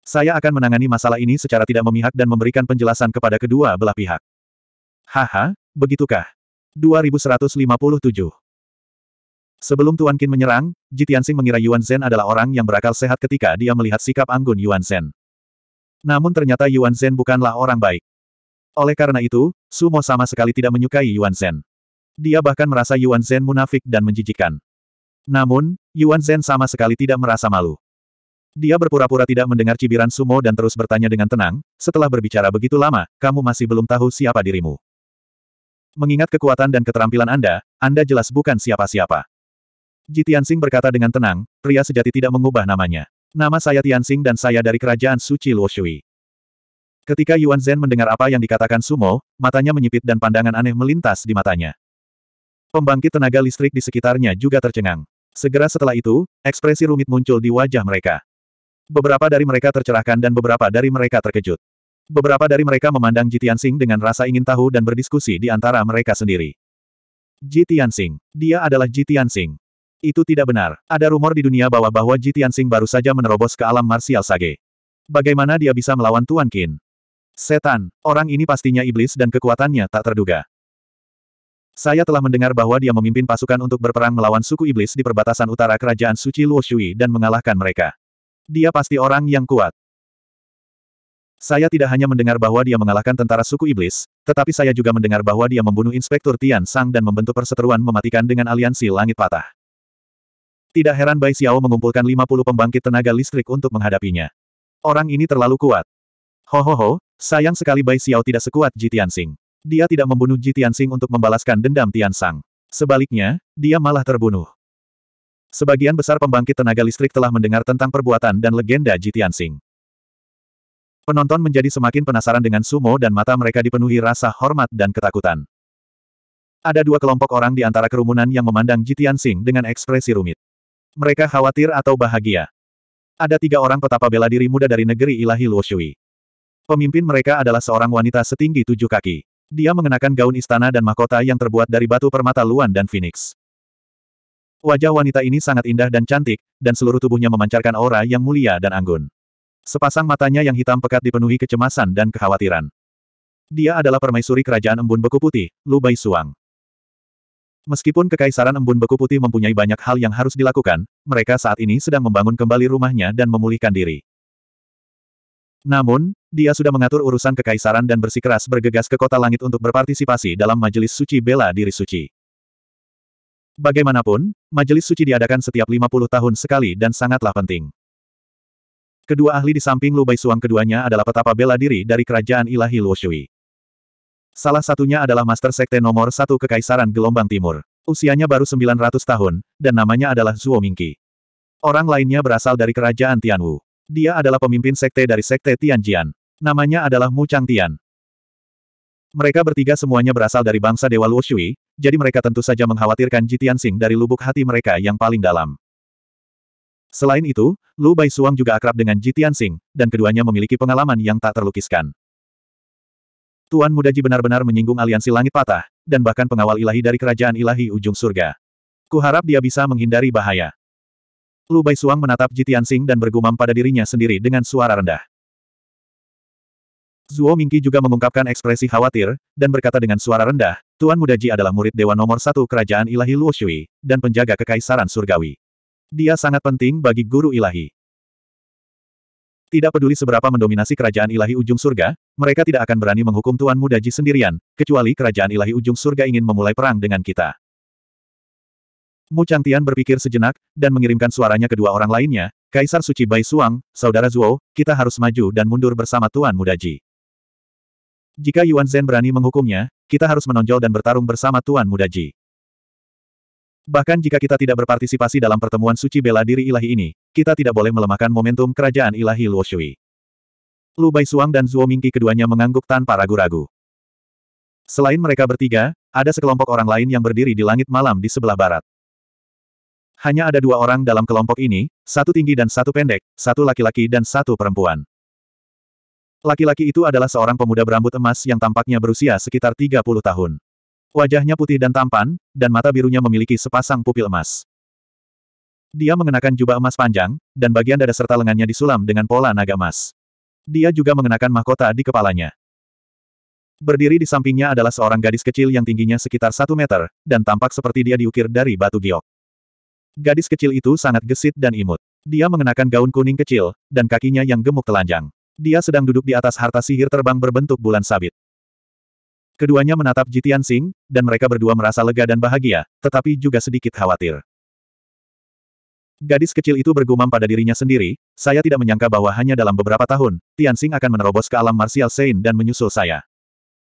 Saya akan menangani masalah ini secara tidak memihak dan memberikan penjelasan kepada kedua belah pihak. Haha, begitukah? 2157 Sebelum Tuan Qin menyerang, Jitiansing mengira Yuan Zhen adalah orang yang berakal sehat ketika dia melihat sikap anggun Yuan Zhen. Namun ternyata Yuan Zhen bukanlah orang baik. Oleh karena itu, Sumo sama sekali tidak menyukai Yuan Zhen. Dia bahkan merasa Yuan Zhen munafik dan menjijikkan. Namun, Yuan Zhen sama sekali tidak merasa malu. Dia berpura-pura tidak mendengar cibiran Sumo dan terus bertanya dengan tenang, setelah berbicara begitu lama, kamu masih belum tahu siapa dirimu. Mengingat kekuatan dan keterampilan Anda, Anda jelas bukan siapa-siapa. Ji Tianxing berkata dengan tenang, pria sejati tidak mengubah namanya. Nama saya Tianxing dan saya dari kerajaan Suci Luoshui. Ketika Yuan Zhen mendengar apa yang dikatakan Sumo, matanya menyipit dan pandangan aneh melintas di matanya. Pembangkit tenaga listrik di sekitarnya juga tercengang. Segera setelah itu, ekspresi rumit muncul di wajah mereka. Beberapa dari mereka tercerahkan dan beberapa dari mereka terkejut. Beberapa dari mereka memandang Jitian Sing dengan rasa ingin tahu dan berdiskusi di antara mereka sendiri. Jitian Sing. Dia adalah Jitian Sing. Itu tidak benar. Ada rumor di dunia bahwa bahwa Jitian Sing baru saja menerobos ke alam marsial sage. Bagaimana dia bisa melawan Tuan Qin? Setan, orang ini pastinya iblis dan kekuatannya tak terduga. Saya telah mendengar bahwa dia memimpin pasukan untuk berperang melawan suku iblis di perbatasan utara kerajaan suci Luoshui dan mengalahkan mereka. Dia pasti orang yang kuat. Saya tidak hanya mendengar bahwa dia mengalahkan tentara suku iblis, tetapi saya juga mendengar bahwa dia membunuh Inspektur Tian Sang dan membentuk perseteruan mematikan dengan aliansi langit patah. Tidak heran Bai Xiao mengumpulkan 50 pembangkit tenaga listrik untuk menghadapinya. Orang ini terlalu kuat. Ho ho ho, sayang sekali Bai Xiao tidak sekuat Ji Tianxing. Dia tidak membunuh Ji Tianxing untuk membalaskan dendam Tian Sang. Sebaliknya, dia malah terbunuh. Sebagian besar pembangkit tenaga listrik telah mendengar tentang perbuatan dan legenda Ji Tianxing. Penonton menjadi semakin penasaran dengan sumo dan mata mereka dipenuhi rasa hormat dan ketakutan. Ada dua kelompok orang di antara kerumunan yang memandang Jitian Sing dengan ekspresi rumit. Mereka khawatir atau bahagia. Ada tiga orang petapa bela diri muda dari negeri ilahi Luoshui. Pemimpin mereka adalah seorang wanita setinggi tujuh kaki. Dia mengenakan gaun istana dan mahkota yang terbuat dari batu permata luan dan phoenix. Wajah wanita ini sangat indah dan cantik, dan seluruh tubuhnya memancarkan aura yang mulia dan anggun. Sepasang matanya yang hitam pekat dipenuhi kecemasan dan kekhawatiran. Dia adalah permaisuri kerajaan embun beku putih, Lubai Suang. Meskipun Kekaisaran Embun Beku Putih mempunyai banyak hal yang harus dilakukan, mereka saat ini sedang membangun kembali rumahnya dan memulihkan diri. Namun, dia sudah mengatur urusan Kekaisaran dan bersikeras bergegas ke Kota Langit untuk berpartisipasi dalam Majelis Suci Bela Diri Suci. Bagaimanapun, Majelis Suci diadakan setiap 50 tahun sekali dan sangatlah penting. Kedua ahli di samping Lubai Suang keduanya adalah petapa bela diri dari kerajaan ilahi Luoshui. Salah satunya adalah Master Sekte nomor satu Kekaisaran Gelombang Timur. Usianya baru 900 tahun, dan namanya adalah Zuo Mingqi. Orang lainnya berasal dari kerajaan Tianwu. Dia adalah pemimpin sekte dari sekte Tianjian. Namanya adalah Mu Chang Tian. Mereka bertiga semuanya berasal dari bangsa Dewa Luoshui, jadi mereka tentu saja mengkhawatirkan Jitian Sing dari lubuk hati mereka yang paling dalam. Selain itu, Lu Bai Suang juga akrab dengan Ji Tianxing, dan keduanya memiliki pengalaman yang tak terlukiskan. Tuan Muda Ji benar-benar menyinggung aliansi langit patah, dan bahkan pengawal ilahi dari kerajaan ilahi ujung surga. Kuharap dia bisa menghindari bahaya. Lu Bai Suang menatap Ji Tianxing dan bergumam pada dirinya sendiri dengan suara rendah. Zuo Mingqi juga mengungkapkan ekspresi khawatir, dan berkata dengan suara rendah, Tuan Muda Ji adalah murid dewa nomor satu kerajaan ilahi Luoshui dan penjaga kekaisaran surgawi. Dia sangat penting bagi guru ilahi. Tidak peduli seberapa mendominasi kerajaan ilahi ujung surga, mereka tidak akan berani menghukum Tuan Muda Ji sendirian, kecuali kerajaan ilahi ujung surga ingin memulai perang dengan kita. Mu Changtian berpikir sejenak, dan mengirimkan suaranya kedua orang lainnya, Kaisar Suci Bai Suang, Saudara Zuo, kita harus maju dan mundur bersama Tuan Muda Ji. Jika Yuan Zhen berani menghukumnya, kita harus menonjol dan bertarung bersama Tuan Muda Ji. Bahkan jika kita tidak berpartisipasi dalam pertemuan suci bela diri ilahi ini, kita tidak boleh melemahkan momentum kerajaan ilahi Luo Lu Bai Suang dan Zhuo Mingqi keduanya mengangguk tanpa ragu-ragu. Selain mereka bertiga, ada sekelompok orang lain yang berdiri di langit malam di sebelah barat. Hanya ada dua orang dalam kelompok ini, satu tinggi dan satu pendek, satu laki-laki dan satu perempuan. Laki-laki itu adalah seorang pemuda berambut emas yang tampaknya berusia sekitar 30 tahun. Wajahnya putih dan tampan, dan mata birunya memiliki sepasang pupil emas. Dia mengenakan jubah emas panjang, dan bagian dada serta lengannya disulam dengan pola naga emas. Dia juga mengenakan mahkota di kepalanya. Berdiri di sampingnya adalah seorang gadis kecil yang tingginya sekitar satu meter, dan tampak seperti dia diukir dari batu giok. Gadis kecil itu sangat gesit dan imut. Dia mengenakan gaun kuning kecil, dan kakinya yang gemuk telanjang. Dia sedang duduk di atas harta sihir terbang berbentuk bulan sabit. Keduanya menatap Jitian Sing, dan mereka berdua merasa lega dan bahagia, tetapi juga sedikit khawatir. Gadis kecil itu bergumam pada dirinya sendiri, saya tidak menyangka bahwa hanya dalam beberapa tahun, Tianxing akan menerobos ke alam martial saint dan menyusul saya.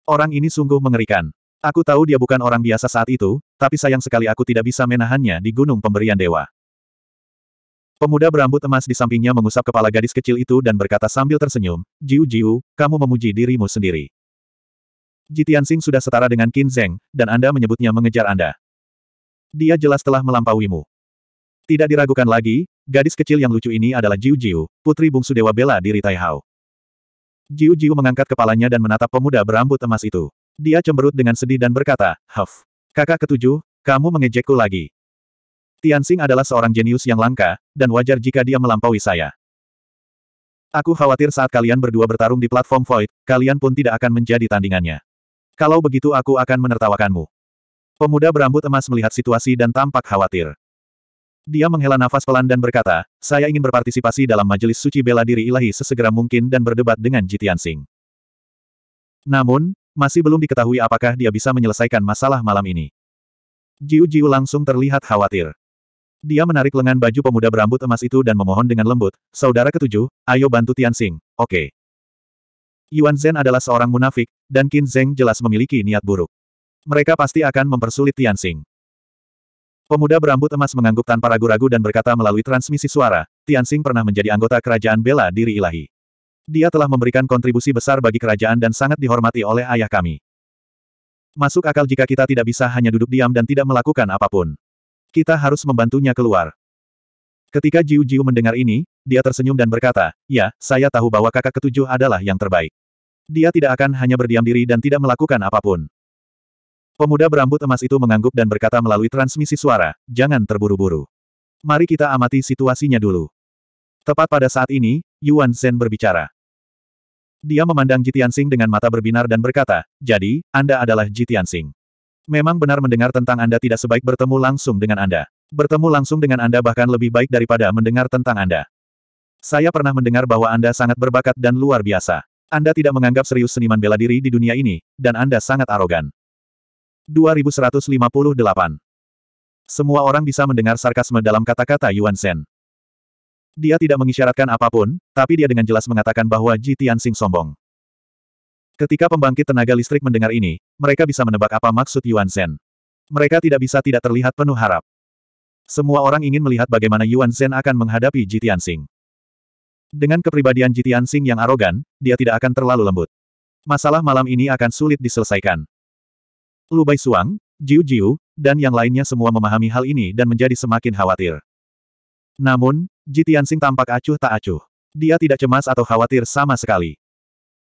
Orang ini sungguh mengerikan. Aku tahu dia bukan orang biasa saat itu, tapi sayang sekali aku tidak bisa menahannya di Gunung Pemberian Dewa. Pemuda berambut emas di sampingnya mengusap kepala gadis kecil itu dan berkata sambil tersenyum, Jiu Jiu, kamu memuji dirimu sendiri. Jitiansing sudah setara dengan Qin Zheng, dan Anda menyebutnya mengejar Anda. Dia jelas telah melampauimu. Tidak diragukan lagi, gadis kecil yang lucu ini adalah Jiu Jiu, putri bungsu Dewa Bela diri Taihao. Jiu Jiu mengangkat kepalanya dan menatap pemuda berambut emas itu. Dia cemberut dengan sedih dan berkata, Huff, kakak ketujuh, kamu mengejekku lagi. Tianxing adalah seorang jenius yang langka, dan wajar jika dia melampaui saya. Aku khawatir saat kalian berdua bertarung di platform Void, kalian pun tidak akan menjadi tandingannya. Kalau begitu aku akan menertawakanmu. Pemuda berambut emas melihat situasi dan tampak khawatir. Dia menghela nafas pelan dan berkata, saya ingin berpartisipasi dalam majelis suci bela diri ilahi sesegera mungkin dan berdebat dengan Jitian Singh. Namun, masih belum diketahui apakah dia bisa menyelesaikan masalah malam ini. Jiu Jiu langsung terlihat khawatir. Dia menarik lengan baju pemuda berambut emas itu dan memohon dengan lembut, Saudara ketujuh, ayo bantu Tian Sing, oke. Okay. Yuan Zhen adalah seorang munafik, dan Qin Zheng jelas memiliki niat buruk. Mereka pasti akan mempersulit Tian Tianxing. Pemuda berambut emas mengangguk tanpa ragu-ragu dan berkata melalui transmisi suara, Tian Tianxing pernah menjadi anggota kerajaan bela diri ilahi. Dia telah memberikan kontribusi besar bagi kerajaan dan sangat dihormati oleh ayah kami. Masuk akal jika kita tidak bisa hanya duduk diam dan tidak melakukan apapun. Kita harus membantunya keluar. Ketika Jiu Jiu mendengar ini, dia tersenyum dan berkata, Ya, saya tahu bahwa kakak ketujuh adalah yang terbaik. Dia tidak akan hanya berdiam diri dan tidak melakukan apapun. Pemuda berambut emas itu mengangguk dan berkata melalui transmisi suara, Jangan terburu-buru. Mari kita amati situasinya dulu. Tepat pada saat ini, Yuan Shen berbicara. Dia memandang Sing dengan mata berbinar dan berkata, Jadi, Anda adalah Sing. Memang benar mendengar tentang Anda tidak sebaik bertemu langsung dengan Anda. Bertemu langsung dengan Anda bahkan lebih baik daripada mendengar tentang Anda. Saya pernah mendengar bahwa Anda sangat berbakat dan luar biasa. Anda tidak menganggap serius seniman bela diri di dunia ini, dan Anda sangat arogan. 2158. Semua orang bisa mendengar sarkasme dalam kata-kata Yuan Shen. Dia tidak mengisyaratkan apapun, tapi dia dengan jelas mengatakan bahwa Ji Tianxing sombong. Ketika pembangkit tenaga listrik mendengar ini, mereka bisa menebak apa maksud Yuan Shen. Mereka tidak bisa tidak terlihat penuh harap. Semua orang ingin melihat bagaimana Yuan Shen akan menghadapi Ji Tianxing. Dengan kepribadian Jitian Sing yang arogan, dia tidak akan terlalu lembut. Masalah malam ini akan sulit diselesaikan. Lu Bai Suang, Jiu Jiu, dan yang lainnya semua memahami hal ini dan menjadi semakin khawatir. Namun, Jitian Sing tampak acuh tak acuh. Dia tidak cemas atau khawatir sama sekali.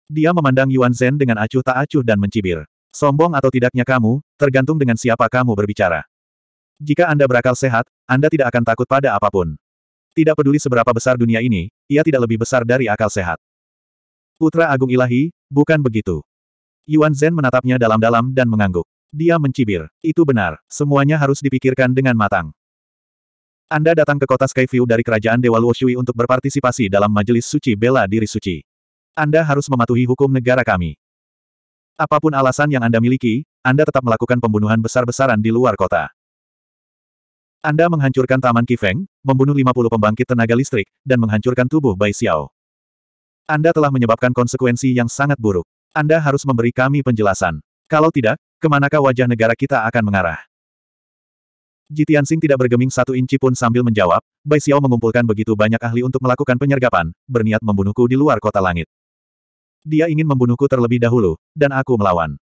Dia memandang Yuan Zhen dengan acuh tak acuh dan mencibir. Sombong atau tidaknya kamu, tergantung dengan siapa kamu berbicara. Jika Anda berakal sehat, Anda tidak akan takut pada apapun. Tidak peduli seberapa besar dunia ini, ia tidak lebih besar dari akal sehat. Putra Agung Ilahi, bukan begitu. Yuan Zhen menatapnya dalam-dalam dan mengangguk. Dia mencibir. Itu benar, semuanya harus dipikirkan dengan matang. Anda datang ke kota Skyview dari kerajaan Dewa Luoshui untuk berpartisipasi dalam majelis suci bela diri suci. Anda harus mematuhi hukum negara kami. Apapun alasan yang Anda miliki, Anda tetap melakukan pembunuhan besar-besaran di luar kota. Anda menghancurkan Taman Kifeng, membunuh 50 pembangkit tenaga listrik, dan menghancurkan tubuh Bai Xiao. Anda telah menyebabkan konsekuensi yang sangat buruk. Anda harus memberi kami penjelasan. Kalau tidak, kemanakah wajah negara kita akan mengarah? Tianxing tidak bergeming satu inci pun sambil menjawab, Bai Xiao mengumpulkan begitu banyak ahli untuk melakukan penyergapan, berniat membunuhku di luar kota langit. Dia ingin membunuhku terlebih dahulu, dan aku melawan.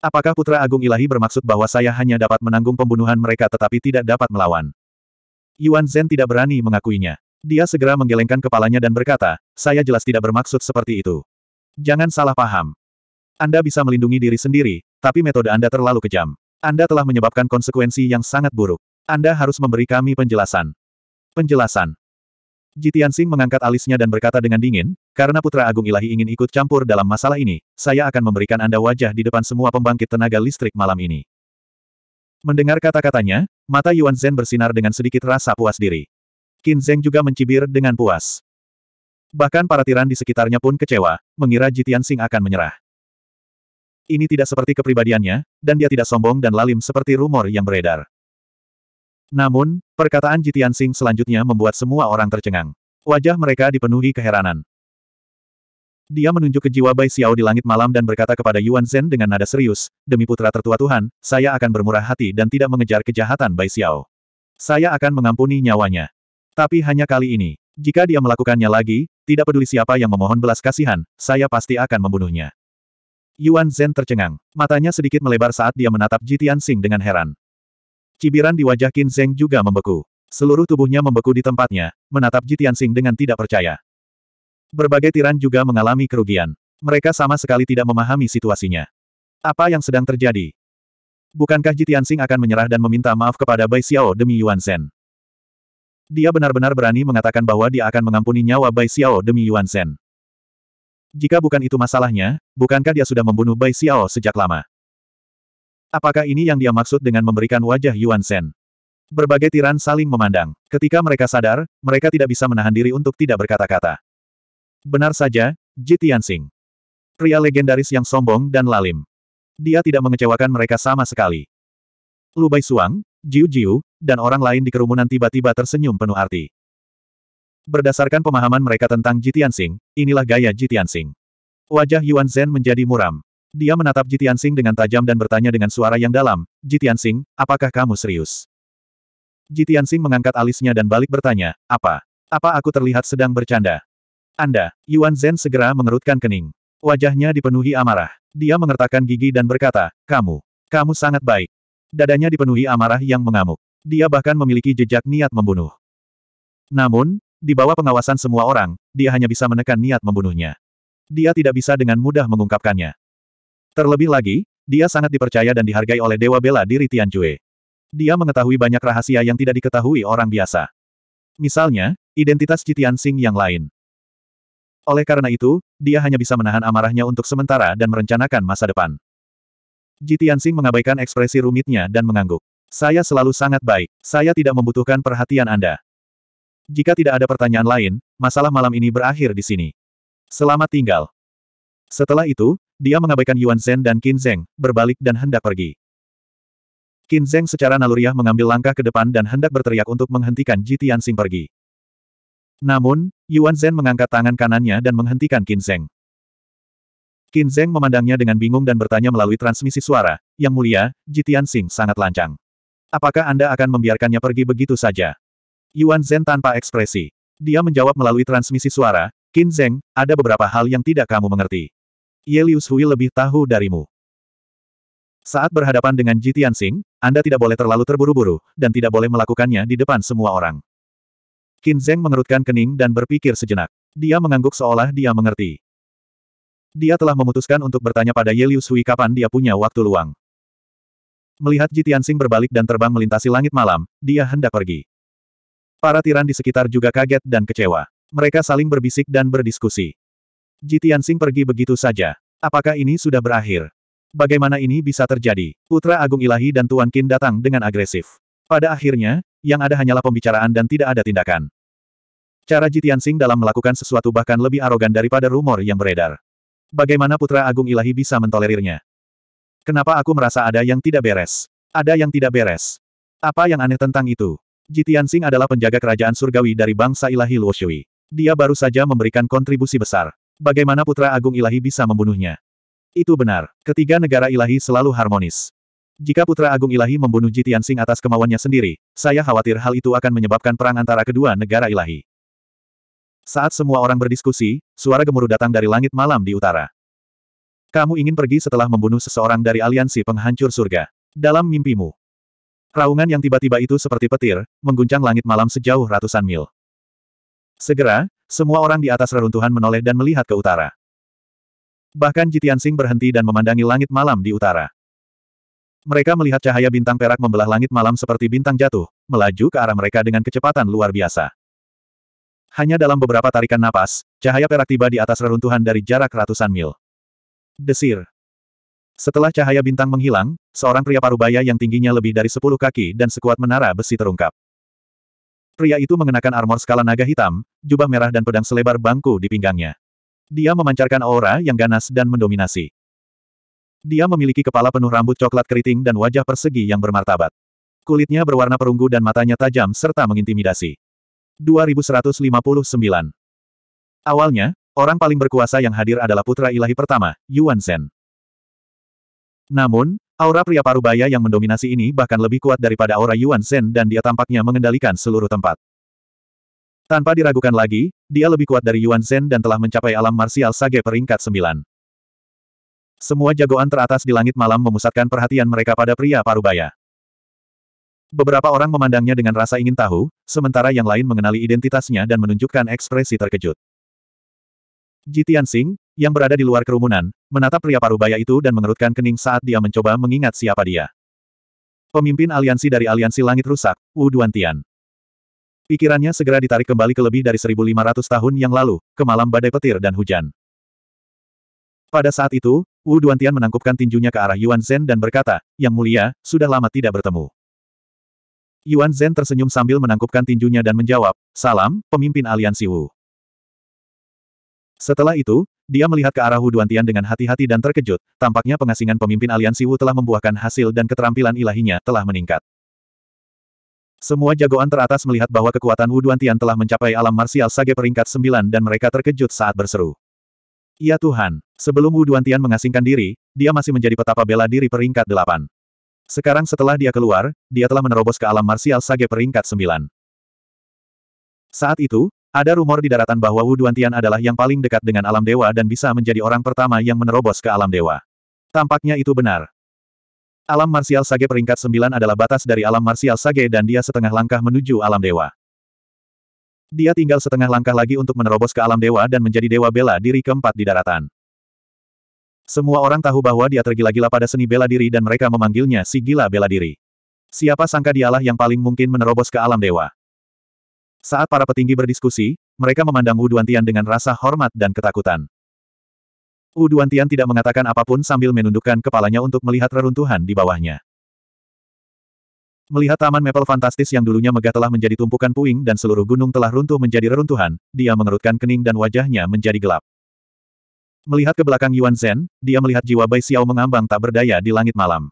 Apakah Putra Agung Ilahi bermaksud bahwa saya hanya dapat menanggung pembunuhan mereka tetapi tidak dapat melawan? Yuan Zhen tidak berani mengakuinya. Dia segera menggelengkan kepalanya dan berkata, saya jelas tidak bermaksud seperti itu. Jangan salah paham. Anda bisa melindungi diri sendiri, tapi metode Anda terlalu kejam. Anda telah menyebabkan konsekuensi yang sangat buruk. Anda harus memberi kami penjelasan. Penjelasan. Jitian Sing mengangkat alisnya dan berkata dengan dingin, karena Putra Agung Ilahi ingin ikut campur dalam masalah ini, saya akan memberikan Anda wajah di depan semua pembangkit tenaga listrik malam ini. Mendengar kata-katanya, mata Yuan Zhen bersinar dengan sedikit rasa puas diri. Qin Zeng juga mencibir dengan puas. Bahkan para tiran di sekitarnya pun kecewa, mengira Jitian Sing akan menyerah. Ini tidak seperti kepribadiannya, dan dia tidak sombong dan lalim seperti rumor yang beredar. Namun, perkataan Jitian Sing selanjutnya membuat semua orang tercengang. Wajah mereka dipenuhi keheranan. Dia menunjuk ke jiwa Bai Xiao di langit malam dan berkata kepada Yuan Zhen dengan nada serius, Demi putra tertua Tuhan, saya akan bermurah hati dan tidak mengejar kejahatan Bai Xiao. Saya akan mengampuni nyawanya. Tapi hanya kali ini. Jika dia melakukannya lagi, tidak peduli siapa yang memohon belas kasihan, saya pasti akan membunuhnya. Yuan Zhen tercengang. Matanya sedikit melebar saat dia menatap Jitian Sing dengan heran. Cibiran di wajah Qin Zheng juga membeku. Seluruh tubuhnya membeku di tempatnya, menatap Jitiansing dengan tidak percaya. Berbagai tiran juga mengalami kerugian. Mereka sama sekali tidak memahami situasinya. Apa yang sedang terjadi? Bukankah Jitiansing akan menyerah dan meminta maaf kepada Bai Xiao demi Yuan Zhen? Dia benar-benar berani mengatakan bahwa dia akan mengampuni nyawa Bai Xiao demi Yuan Zhen. Jika bukan itu masalahnya, bukankah dia sudah membunuh Bai Xiao sejak lama? Apakah ini yang dia maksud dengan memberikan wajah Yuan Shen? Berbagai tiran saling memandang. Ketika mereka sadar, mereka tidak bisa menahan diri untuk tidak berkata-kata. Benar saja, Ji Tianxing. Pria legendaris yang sombong dan lalim. Dia tidak mengecewakan mereka sama sekali. Lu Bai Suang, Jiu Jiu, dan orang lain di kerumunan tiba-tiba tersenyum penuh arti. Berdasarkan pemahaman mereka tentang Ji Tianxing, inilah gaya Ji Tianxing. Wajah Yuan Zhen menjadi muram. Dia menatap Jitian Sing dengan tajam dan bertanya dengan suara yang dalam, Jitian Sing, apakah kamu serius? Jitian Sing mengangkat alisnya dan balik bertanya, apa? Apa aku terlihat sedang bercanda? Anda, Yuan Zhen segera mengerutkan kening. Wajahnya dipenuhi amarah. Dia mengertakkan gigi dan berkata, kamu, kamu sangat baik. Dadanya dipenuhi amarah yang mengamuk. Dia bahkan memiliki jejak niat membunuh. Namun, di bawah pengawasan semua orang, dia hanya bisa menekan niat membunuhnya. Dia tidak bisa dengan mudah mengungkapkannya. Terlebih lagi, dia sangat dipercaya dan dihargai oleh Dewa Bela Diri Tianjue. Dia mengetahui banyak rahasia yang tidak diketahui orang biasa. Misalnya, identitas Jitian Sing yang lain. Oleh karena itu, dia hanya bisa menahan amarahnya untuk sementara dan merencanakan masa depan. Jitian Sing mengabaikan ekspresi rumitnya dan mengangguk. Saya selalu sangat baik. Saya tidak membutuhkan perhatian Anda. Jika tidak ada pertanyaan lain, masalah malam ini berakhir di sini. Selamat tinggal. Setelah itu, dia mengabaikan Yuan Zhen dan Qin Zheng, berbalik dan hendak pergi. Qin Zheng secara naluriah mengambil langkah ke depan dan hendak berteriak untuk menghentikan Ji Tianxing pergi. Namun, Yuan Zhen mengangkat tangan kanannya dan menghentikan Qin Zheng. Qin Zheng memandangnya dengan bingung dan bertanya melalui transmisi suara, Yang mulia, Ji Tianxing sangat lancang. Apakah Anda akan membiarkannya pergi begitu saja? Yuan Zhen tanpa ekspresi. Dia menjawab melalui transmisi suara, Qin Zheng, ada beberapa hal yang tidak kamu mengerti. Yelius Hui lebih tahu darimu. Saat berhadapan dengan Ji Tianxing, Anda tidak boleh terlalu terburu-buru, dan tidak boleh melakukannya di depan semua orang. Qin Zheng mengerutkan kening dan berpikir sejenak. Dia mengangguk seolah dia mengerti. Dia telah memutuskan untuk bertanya pada Yelius Hui kapan dia punya waktu luang. Melihat Ji Tianxing berbalik dan terbang melintasi langit malam, dia hendak pergi. Para tiran di sekitar juga kaget dan kecewa. Mereka saling berbisik dan berdiskusi. Ji pergi begitu saja. Apakah ini sudah berakhir? Bagaimana ini bisa terjadi? Putra Agung Ilahi dan Tuan Qin datang dengan agresif. Pada akhirnya, yang ada hanyalah pembicaraan dan tidak ada tindakan. Cara Jitiansing dalam melakukan sesuatu bahkan lebih arogan daripada rumor yang beredar. Bagaimana Putra Agung Ilahi bisa mentolerirnya? Kenapa aku merasa ada yang tidak beres? Ada yang tidak beres. Apa yang aneh tentang itu? Jitiansing adalah penjaga kerajaan surgawi dari bangsa Ilahi Luoshui. Dia baru saja memberikan kontribusi besar. Bagaimana putra agung ilahi bisa membunuhnya? Itu benar, ketiga negara ilahi selalu harmonis. Jika putra agung ilahi membunuh Jitian Sing atas kemauannya sendiri, saya khawatir hal itu akan menyebabkan perang antara kedua negara ilahi. Saat semua orang berdiskusi, suara gemuruh datang dari langit malam di utara. Kamu ingin pergi setelah membunuh seseorang dari aliansi penghancur surga. Dalam mimpimu. Raungan yang tiba-tiba itu seperti petir, mengguncang langit malam sejauh ratusan mil. Segera, semua orang di atas reruntuhan menoleh dan melihat ke utara. Bahkan Jitian Sing berhenti dan memandangi langit malam di utara. Mereka melihat cahaya bintang perak membelah langit malam seperti bintang jatuh, melaju ke arah mereka dengan kecepatan luar biasa. Hanya dalam beberapa tarikan napas, cahaya perak tiba di atas reruntuhan dari jarak ratusan mil. Desir. Setelah cahaya bintang menghilang, seorang pria parubaya yang tingginya lebih dari sepuluh kaki dan sekuat menara besi terungkap. Pria itu mengenakan armor skala naga hitam, jubah merah dan pedang selebar bangku di pinggangnya. Dia memancarkan aura yang ganas dan mendominasi. Dia memiliki kepala penuh rambut coklat keriting dan wajah persegi yang bermartabat. Kulitnya berwarna perunggu dan matanya tajam serta mengintimidasi. 2159 Awalnya, orang paling berkuasa yang hadir adalah putra ilahi pertama, Yuan Zhen. Namun, Aura pria parubaya yang mendominasi ini bahkan lebih kuat daripada aura Yuan Shen dan dia tampaknya mengendalikan seluruh tempat. Tanpa diragukan lagi, dia lebih kuat dari Yuan Shen dan telah mencapai alam marsial sage peringkat 9. Semua jagoan teratas di langit malam memusatkan perhatian mereka pada pria parubaya. Beberapa orang memandangnya dengan rasa ingin tahu, sementara yang lain mengenali identitasnya dan menunjukkan ekspresi terkejut. Jitian Singh yang berada di luar kerumunan, menatap pria parubaya itu dan mengerutkan kening saat dia mencoba mengingat siapa dia. Pemimpin aliansi dari aliansi langit rusak, Wu Duantian. Pikirannya segera ditarik kembali ke lebih dari 1500 tahun yang lalu, ke malam badai petir dan hujan. Pada saat itu, Wu Duantian menangkupkan tinjunya ke arah Yuan Zhen dan berkata, Yang mulia, sudah lama tidak bertemu. Yuan Zhen tersenyum sambil menangkupkan tinjunya dan menjawab, Salam, pemimpin aliansi Wu. Setelah itu, dia melihat ke arah Wu Duantian dengan hati-hati dan terkejut, tampaknya pengasingan pemimpin aliansi Wu telah membuahkan hasil dan keterampilan ilahinya telah meningkat. Semua jagoan teratas melihat bahwa kekuatan Wu Duantian telah mencapai alam marsial sage peringkat 9 dan mereka terkejut saat berseru. Ya Tuhan, sebelum Wu Duantian mengasingkan diri, dia masih menjadi petapa bela diri peringkat 8. Sekarang setelah dia keluar, dia telah menerobos ke alam marsial sage peringkat 9. Saat itu, ada rumor di daratan bahwa Wu Duantian adalah yang paling dekat dengan alam dewa dan bisa menjadi orang pertama yang menerobos ke alam dewa. Tampaknya itu benar. Alam Marsial Sage peringkat 9 adalah batas dari alam Marsial Sage dan dia setengah langkah menuju alam dewa. Dia tinggal setengah langkah lagi untuk menerobos ke alam dewa dan menjadi dewa bela diri keempat di daratan. Semua orang tahu bahwa dia tergila-gila pada seni bela diri dan mereka memanggilnya si gila bela diri. Siapa sangka dialah yang paling mungkin menerobos ke alam dewa. Saat para petinggi berdiskusi, mereka memandang Wu Duantian dengan rasa hormat dan ketakutan. Wu Duantian tidak mengatakan apapun sambil menundukkan kepalanya untuk melihat reruntuhan di bawahnya. Melihat taman Maple fantastis yang dulunya megah telah menjadi tumpukan puing dan seluruh gunung telah runtuh menjadi reruntuhan, dia mengerutkan kening dan wajahnya menjadi gelap. Melihat ke belakang Yuan Zhen, dia melihat jiwa Bai Xiao mengambang tak berdaya di langit malam.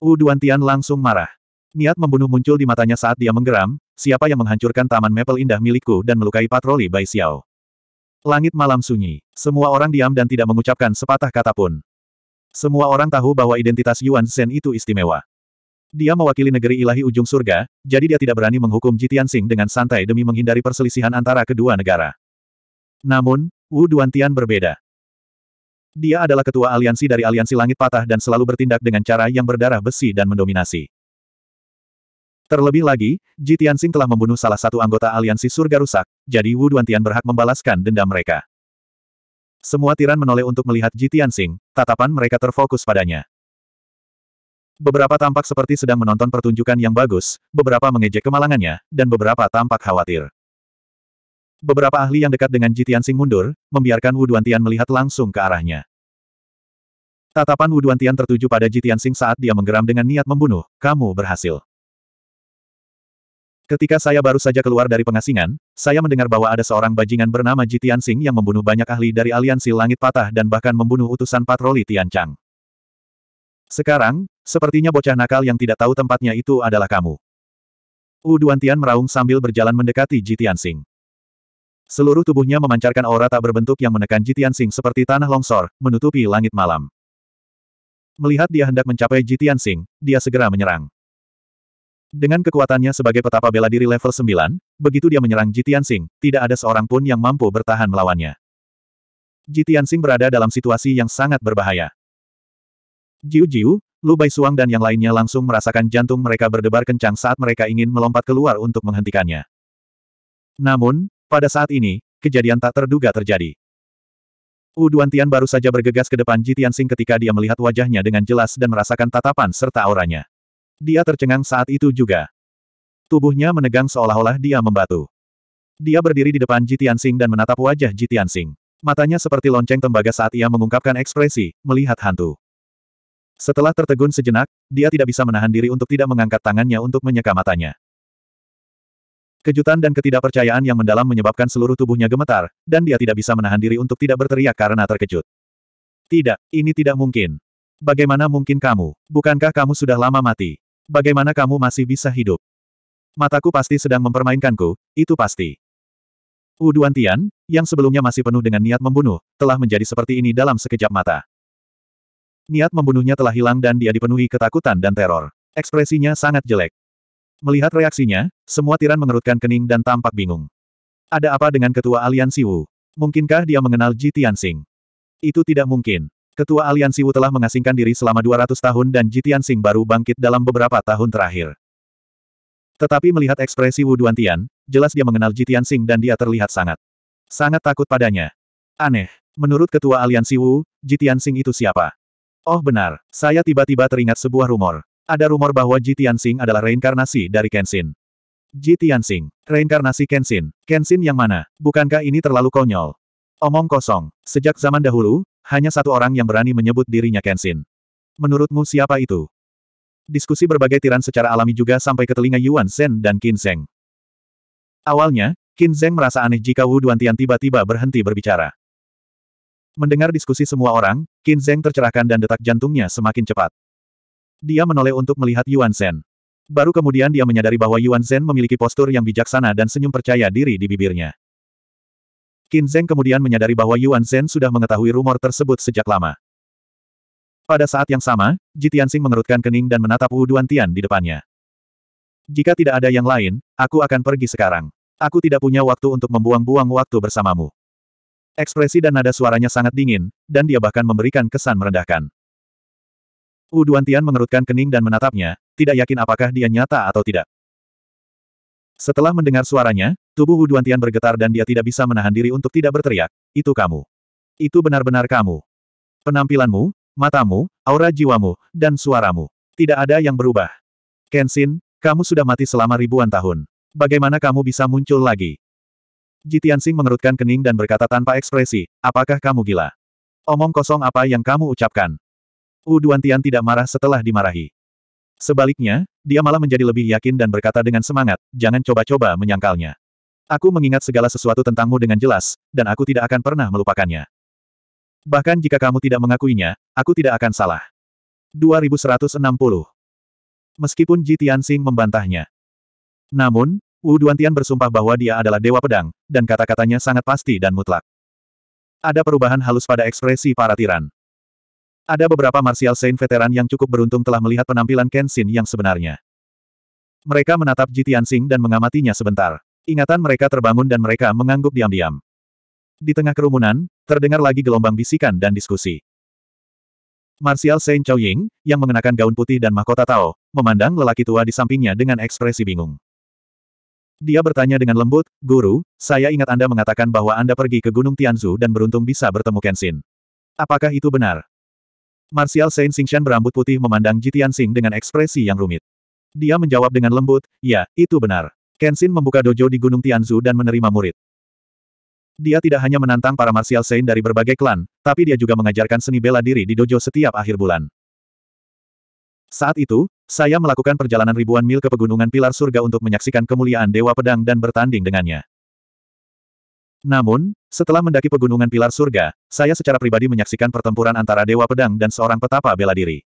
Wu Duantian langsung marah. Niat membunuh muncul di matanya saat dia menggeram, siapa yang menghancurkan taman maple indah milikku dan melukai patroli Bai Xiao. Langit malam sunyi. Semua orang diam dan tidak mengucapkan sepatah kata pun. Semua orang tahu bahwa identitas Yuan Zhen itu istimewa. Dia mewakili negeri ilahi ujung surga, jadi dia tidak berani menghukum Jitian Sing dengan santai demi menghindari perselisihan antara kedua negara. Namun, Wu Duantian berbeda. Dia adalah ketua aliansi dari aliansi langit patah dan selalu bertindak dengan cara yang berdarah besi dan mendominasi. Terlebih lagi, Ji Tianxing telah membunuh salah satu anggota aliansi surga rusak, jadi Wu Duantian berhak membalaskan dendam mereka. Semua tiran menoleh untuk melihat Ji Tianxing, tatapan mereka terfokus padanya. Beberapa tampak seperti sedang menonton pertunjukan yang bagus, beberapa mengejek kemalangannya, dan beberapa tampak khawatir. Beberapa ahli yang dekat dengan Ji Tianxing mundur, membiarkan Wu Duantian melihat langsung ke arahnya. Tatapan Wu Duantian tertuju pada Ji Tianxing saat dia menggeram dengan niat membunuh, kamu berhasil. Ketika saya baru saja keluar dari pengasingan, saya mendengar bahwa ada seorang bajingan bernama Ji Tianxing yang membunuh banyak ahli dari aliansi langit patah dan bahkan membunuh utusan patroli Tianchang. Sekarang, sepertinya bocah nakal yang tidak tahu tempatnya itu adalah kamu. Wu Duantian meraung sambil berjalan mendekati Ji Tianxing. Seluruh tubuhnya memancarkan aura tak berbentuk yang menekan Ji Tianxing seperti tanah longsor, menutupi langit malam. Melihat dia hendak mencapai Ji Tianxing, dia segera menyerang. Dengan kekuatannya sebagai petapa bela diri level 9, begitu dia menyerang Jitian Singh, tidak ada seorang pun yang mampu bertahan melawannya. Jitian Singh berada dalam situasi yang sangat berbahaya. Jiu-jiu, Lu Bai Suang dan yang lainnya langsung merasakan jantung mereka berdebar kencang saat mereka ingin melompat keluar untuk menghentikannya. Namun, pada saat ini, kejadian tak terduga terjadi. Wu Duantian baru saja bergegas ke depan Jitian Singh ketika dia melihat wajahnya dengan jelas dan merasakan tatapan serta auranya. Dia tercengang saat itu juga. Tubuhnya menegang seolah-olah dia membatu. Dia berdiri di depan Sing dan menatap wajah Sing. Matanya seperti lonceng tembaga saat ia mengungkapkan ekspresi, melihat hantu. Setelah tertegun sejenak, dia tidak bisa menahan diri untuk tidak mengangkat tangannya untuk menyeka matanya. Kejutan dan ketidakpercayaan yang mendalam menyebabkan seluruh tubuhnya gemetar, dan dia tidak bisa menahan diri untuk tidak berteriak karena terkejut. Tidak, ini tidak mungkin. Bagaimana mungkin kamu? Bukankah kamu sudah lama mati? Bagaimana kamu masih bisa hidup? Mataku pasti sedang mempermainkanku, itu pasti. Wu Tian, yang sebelumnya masih penuh dengan niat membunuh, telah menjadi seperti ini dalam sekejap mata. Niat membunuhnya telah hilang dan dia dipenuhi ketakutan dan teror. Ekspresinya sangat jelek. Melihat reaksinya, semua tiran mengerutkan kening dan tampak bingung. Ada apa dengan ketua aliansi Wu? Mungkinkah dia mengenal Ji Tianxing? Itu tidak mungkin. Ketua Aliansi Wu telah mengasingkan diri selama 200 tahun dan Jitian Sing baru bangkit dalam beberapa tahun terakhir. Tetapi melihat ekspresi Wu Duantian, jelas dia mengenal Jitian Sing dan dia terlihat sangat sangat takut padanya. Aneh. Menurut Ketua Aliansi Wu, Jitian Sing itu siapa? Oh benar, saya tiba-tiba teringat sebuah rumor. Ada rumor bahwa Jitian Sing adalah reinkarnasi dari Kenshin. Jitian Sing, reinkarnasi Kenshin. Kenshin yang mana? Bukankah ini terlalu konyol? Omong kosong. Sejak zaman dahulu, hanya satu orang yang berani menyebut dirinya Kenshin. Menurutmu siapa itu? Diskusi berbagai tiran secara alami juga sampai ke telinga Yuan Shen dan Qin Zheng. Awalnya, Qin Zheng merasa aneh jika Wu Duantian tiba-tiba berhenti berbicara. Mendengar diskusi semua orang, Qin Zheng tercerahkan dan detak jantungnya semakin cepat. Dia menoleh untuk melihat Yuan Shen. Baru kemudian dia menyadari bahwa Yuan Zhen memiliki postur yang bijaksana dan senyum percaya diri di bibirnya. Qin Zeng kemudian menyadari bahwa Yuan Zhen sudah mengetahui rumor tersebut sejak lama. Pada saat yang sama, Ji Tianxing mengerutkan kening dan menatap Wu Duan Tian di depannya. Jika tidak ada yang lain, aku akan pergi sekarang. Aku tidak punya waktu untuk membuang-buang waktu bersamamu. Ekspresi dan nada suaranya sangat dingin, dan dia bahkan memberikan kesan merendahkan. Wu Duan Tian mengerutkan kening dan menatapnya, tidak yakin apakah dia nyata atau tidak. Setelah mendengar suaranya, tubuh Wu Tian bergetar dan dia tidak bisa menahan diri untuk tidak berteriak. Itu kamu. Itu benar-benar kamu. Penampilanmu, matamu, aura jiwamu, dan suaramu. Tidak ada yang berubah. Kenshin, kamu sudah mati selama ribuan tahun. Bagaimana kamu bisa muncul lagi? Jitian Sing mengerutkan kening dan berkata tanpa ekspresi, apakah kamu gila? Omong kosong apa yang kamu ucapkan? Wu Duantian tidak marah setelah dimarahi. Sebaliknya, dia malah menjadi lebih yakin dan berkata dengan semangat, jangan coba-coba menyangkalnya. Aku mengingat segala sesuatu tentangmu dengan jelas, dan aku tidak akan pernah melupakannya. Bahkan jika kamu tidak mengakuinya, aku tidak akan salah. 2160 Meskipun Ji Tianxing membantahnya. Namun, Wu Duantian bersumpah bahwa dia adalah Dewa Pedang, dan kata-katanya sangat pasti dan mutlak. Ada perubahan halus pada ekspresi para tiran. Ada beberapa Martial Saint veteran yang cukup beruntung telah melihat penampilan Kenshin yang sebenarnya. Mereka menatap Jitian Sing dan mengamatinya sebentar. Ingatan mereka terbangun dan mereka mengangguk diam-diam. Di tengah kerumunan, terdengar lagi gelombang bisikan dan diskusi. Martial Saint Chow Ying, yang mengenakan gaun putih dan mahkota Tao, memandang lelaki tua di sampingnya dengan ekspresi bingung. Dia bertanya dengan lembut, Guru, saya ingat Anda mengatakan bahwa Anda pergi ke Gunung Tianzu dan beruntung bisa bertemu Kenshin. Apakah itu benar? Martial Saint Xingshan berambut putih memandang Jitian Sing dengan ekspresi yang rumit. Dia menjawab dengan lembut, ya, itu benar. Kenshin membuka dojo di Gunung Tianzu dan menerima murid. Dia tidak hanya menantang para Martial Saint dari berbagai klan, tapi dia juga mengajarkan seni bela diri di dojo setiap akhir bulan. Saat itu, saya melakukan perjalanan ribuan mil ke Pegunungan Pilar Surga untuk menyaksikan kemuliaan Dewa Pedang dan bertanding dengannya. Namun, setelah mendaki pegunungan pilar surga, saya secara pribadi menyaksikan pertempuran antara Dewa Pedang dan seorang petapa bela diri.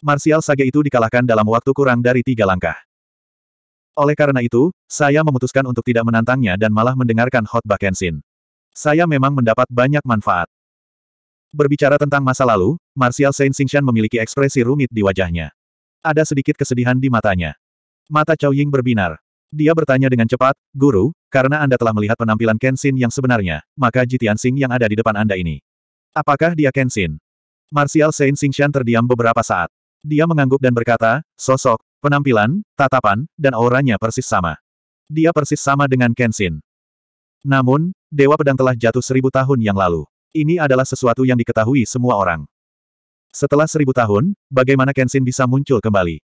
Marsial Sage itu dikalahkan dalam waktu kurang dari tiga langkah. Oleh karena itu, saya memutuskan untuk tidak menantangnya dan malah mendengarkan khotbah Kenshin. Saya memang mendapat banyak manfaat. Berbicara tentang masa lalu, Marsial Saint Xingshan memiliki ekspresi rumit di wajahnya. Ada sedikit kesedihan di matanya. Mata Chow Ying berbinar. Dia bertanya dengan cepat, Guru, karena Anda telah melihat penampilan Kenshin yang sebenarnya, maka Jitian Singh yang ada di depan Anda ini. Apakah dia Kenshin? Martial Saint Xingshan terdiam beberapa saat. Dia mengangguk dan berkata, sosok, penampilan, tatapan, dan auranya persis sama. Dia persis sama dengan Kenshin. Namun, Dewa Pedang telah jatuh seribu tahun yang lalu. Ini adalah sesuatu yang diketahui semua orang. Setelah seribu tahun, bagaimana Kenshin bisa muncul kembali?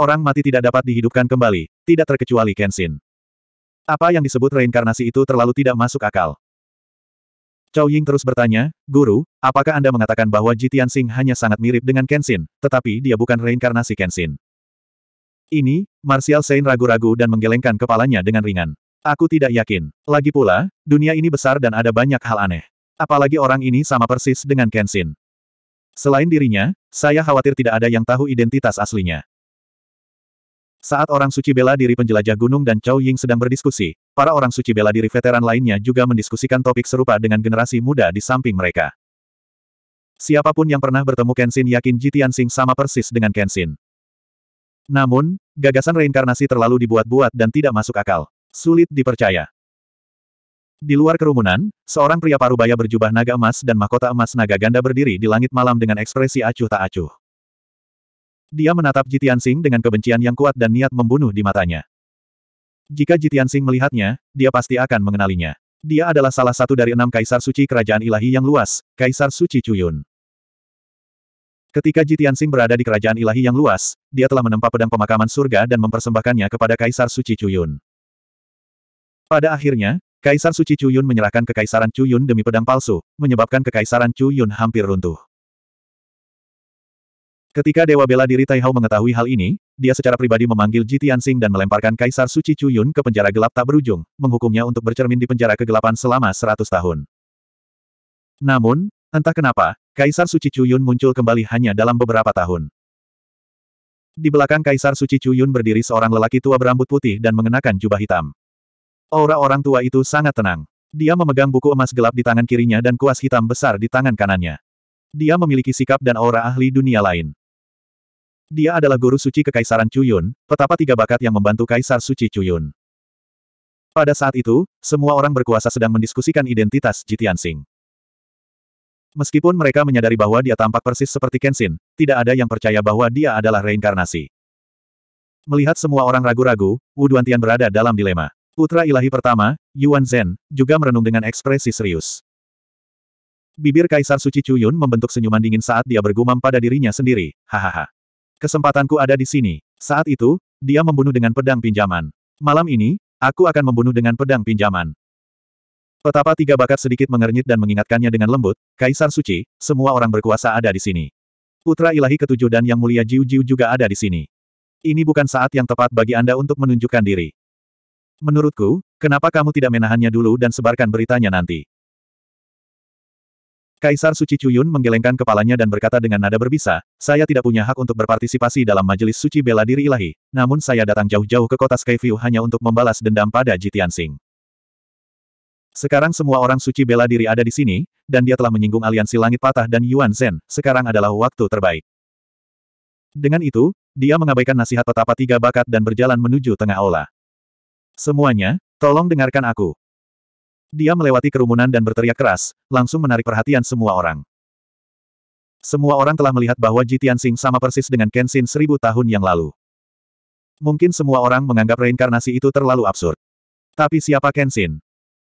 orang mati tidak dapat dihidupkan kembali, tidak terkecuali Kenshin. Apa yang disebut reinkarnasi itu terlalu tidak masuk akal. Chow Ying terus bertanya, Guru, apakah Anda mengatakan bahwa Ji Tianxing hanya sangat mirip dengan Kenshin, tetapi dia bukan reinkarnasi Kenshin? Ini, Martial Sein ragu-ragu dan menggelengkan kepalanya dengan ringan. Aku tidak yakin. Lagi pula, dunia ini besar dan ada banyak hal aneh. Apalagi orang ini sama persis dengan Kenshin. Selain dirinya, saya khawatir tidak ada yang tahu identitas aslinya. Saat orang suci bela diri penjelajah gunung dan Chow Ying sedang berdiskusi, para orang suci bela diri veteran lainnya juga mendiskusikan topik serupa dengan generasi muda di samping mereka. Siapapun yang pernah bertemu Kenshin yakin Jitian Sing sama persis dengan Kenshin. Namun, gagasan reinkarnasi terlalu dibuat-buat dan tidak masuk akal. Sulit dipercaya. Di luar kerumunan, seorang pria parubaya berjubah naga emas dan mahkota emas naga ganda berdiri di langit malam dengan ekspresi acuh tak acuh. Dia menatap Jitian Sing dengan kebencian yang kuat dan niat membunuh di matanya. Jika Jitian Sing melihatnya, dia pasti akan mengenalinya. Dia adalah salah satu dari enam kaisar suci kerajaan ilahi yang luas, Kaisar Suci Cuyun. Ketika Jitian Sing berada di kerajaan ilahi yang luas, dia telah menempa pedang pemakaman surga dan mempersembahkannya kepada Kaisar Suci Cuyun. Pada akhirnya, Kaisar Suci Cuyun menyerahkan kekaisaran Cuyun demi pedang palsu, menyebabkan kekaisaran Cuyun hampir runtuh. Ketika Dewa Bela Diri Taihao mengetahui hal ini, dia secara pribadi memanggil Ji Tianxing dan melemparkan Kaisar Suci Chuyun ke penjara gelap tak berujung, menghukumnya untuk bercermin di penjara kegelapan selama seratus tahun. Namun, entah kenapa, Kaisar Suci Chuyun muncul kembali hanya dalam beberapa tahun. Di belakang Kaisar Suci Chuyun berdiri seorang lelaki tua berambut putih dan mengenakan jubah hitam. Aura orang tua itu sangat tenang. Dia memegang buku emas gelap di tangan kirinya dan kuas hitam besar di tangan kanannya. Dia memiliki sikap dan aura ahli dunia lain. Dia adalah guru suci kekaisaran Cuyun, petapa tiga bakat yang membantu kaisar suci Cuyun. Pada saat itu, semua orang berkuasa sedang mendiskusikan identitas Jitian Sing. Meskipun mereka menyadari bahwa dia tampak persis seperti Kenshin, tidak ada yang percaya bahwa dia adalah reinkarnasi. Melihat semua orang ragu-ragu, Wu Duantian berada dalam dilema. Putra ilahi pertama, Yuan Zhen, juga merenung dengan ekspresi serius. Bibir Kaisar Suci Chuyun membentuk senyuman dingin saat dia bergumam pada dirinya sendiri, hahaha. Kesempatanku ada di sini. Saat itu, dia membunuh dengan pedang pinjaman. Malam ini, aku akan membunuh dengan pedang pinjaman. Petapa tiga bakat sedikit mengernyit dan mengingatkannya dengan lembut, Kaisar Suci, semua orang berkuasa ada di sini. Putra ilahi ketujuh dan yang mulia Jiu Jiu juga ada di sini. Ini bukan saat yang tepat bagi Anda untuk menunjukkan diri. Menurutku, kenapa kamu tidak menahannya dulu dan sebarkan beritanya nanti? Kaisar Suci Cuyun menggelengkan kepalanya dan berkata dengan nada berbisa, saya tidak punya hak untuk berpartisipasi dalam majelis suci bela diri ilahi, namun saya datang jauh-jauh ke kota Skyview hanya untuk membalas dendam pada Jitian Sing. Sekarang semua orang suci bela diri ada di sini, dan dia telah menyinggung aliansi langit patah dan Yuan Zhen, sekarang adalah waktu terbaik. Dengan itu, dia mengabaikan nasihat petapa tiga bakat dan berjalan menuju tengah aula. Semuanya, tolong dengarkan aku. Dia melewati kerumunan dan berteriak keras, langsung menarik perhatian semua orang. Semua orang telah melihat bahwa Ji Tianxing sama persis dengan Kenshin seribu tahun yang lalu. Mungkin semua orang menganggap reinkarnasi itu terlalu absurd. Tapi siapa Kenshin?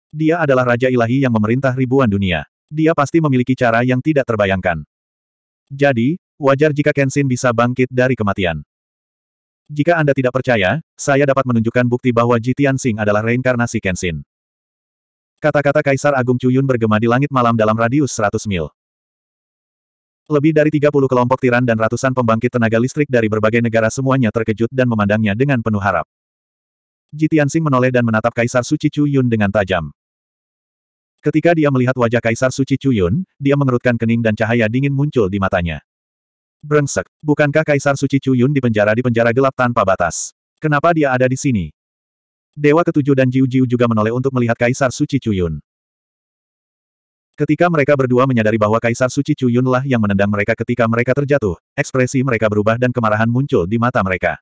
Dia adalah Raja Ilahi yang memerintah ribuan dunia. Dia pasti memiliki cara yang tidak terbayangkan. Jadi, wajar jika Kenshin bisa bangkit dari kematian. Jika Anda tidak percaya, saya dapat menunjukkan bukti bahwa Ji Tianxing adalah reinkarnasi Kenshin. Kata-kata Kaisar Agung Cuyun bergema di langit malam dalam radius 100 mil. Lebih dari 30 kelompok tiran dan ratusan pembangkit tenaga listrik dari berbagai negara semuanya terkejut dan memandangnya dengan penuh harap. Jitiansing menoleh dan menatap Kaisar Suci Cuyun dengan tajam. Ketika dia melihat wajah Kaisar Suci Cuyun, dia mengerutkan kening dan cahaya dingin muncul di matanya. Brengsek, bukankah Kaisar Suci Cuyun dipenjara di penjara gelap tanpa batas? Kenapa dia ada di sini? Dewa Ketujuh dan Jiu Jiu juga menoleh untuk melihat Kaisar Suci Chuyun. Ketika mereka berdua menyadari bahwa Kaisar Suci Chuyun lah yang menendang mereka ketika mereka terjatuh, ekspresi mereka berubah dan kemarahan muncul di mata mereka.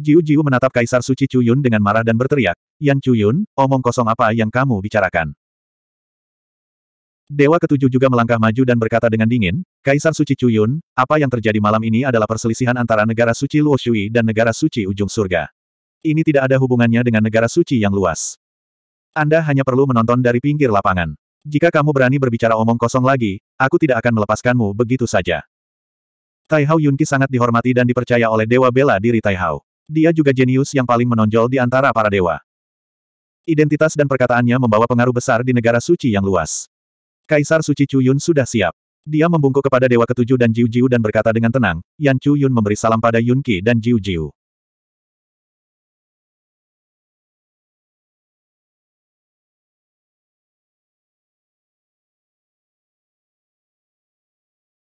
Jiu Jiu menatap Kaisar Suci Chuyun dengan marah dan berteriak, Yan Cuyun, omong kosong apa yang kamu bicarakan? Dewa ketujuh juga melangkah maju dan berkata dengan dingin, Kaisar Suci Chuyun, apa yang terjadi malam ini adalah perselisihan antara negara suci Luoshui dan negara suci ujung surga. Ini tidak ada hubungannya dengan negara suci yang luas. Anda hanya perlu menonton dari pinggir lapangan. Jika kamu berani berbicara omong kosong lagi, aku tidak akan melepaskanmu begitu saja. Tai Hao Yunqi sangat dihormati dan dipercaya oleh Dewa Bela Diri Tai Hao. Dia juga jenius yang paling menonjol di antara para dewa. Identitas dan perkataannya membawa pengaruh besar di negara suci yang luas. Kaisar Suci Chu Yun sudah siap. Dia membungkuk kepada Dewa Ketujuh dan Jiu Jiu dan berkata dengan tenang, Yan Chu Yun memberi salam pada Yunqi dan Jiu Jiu.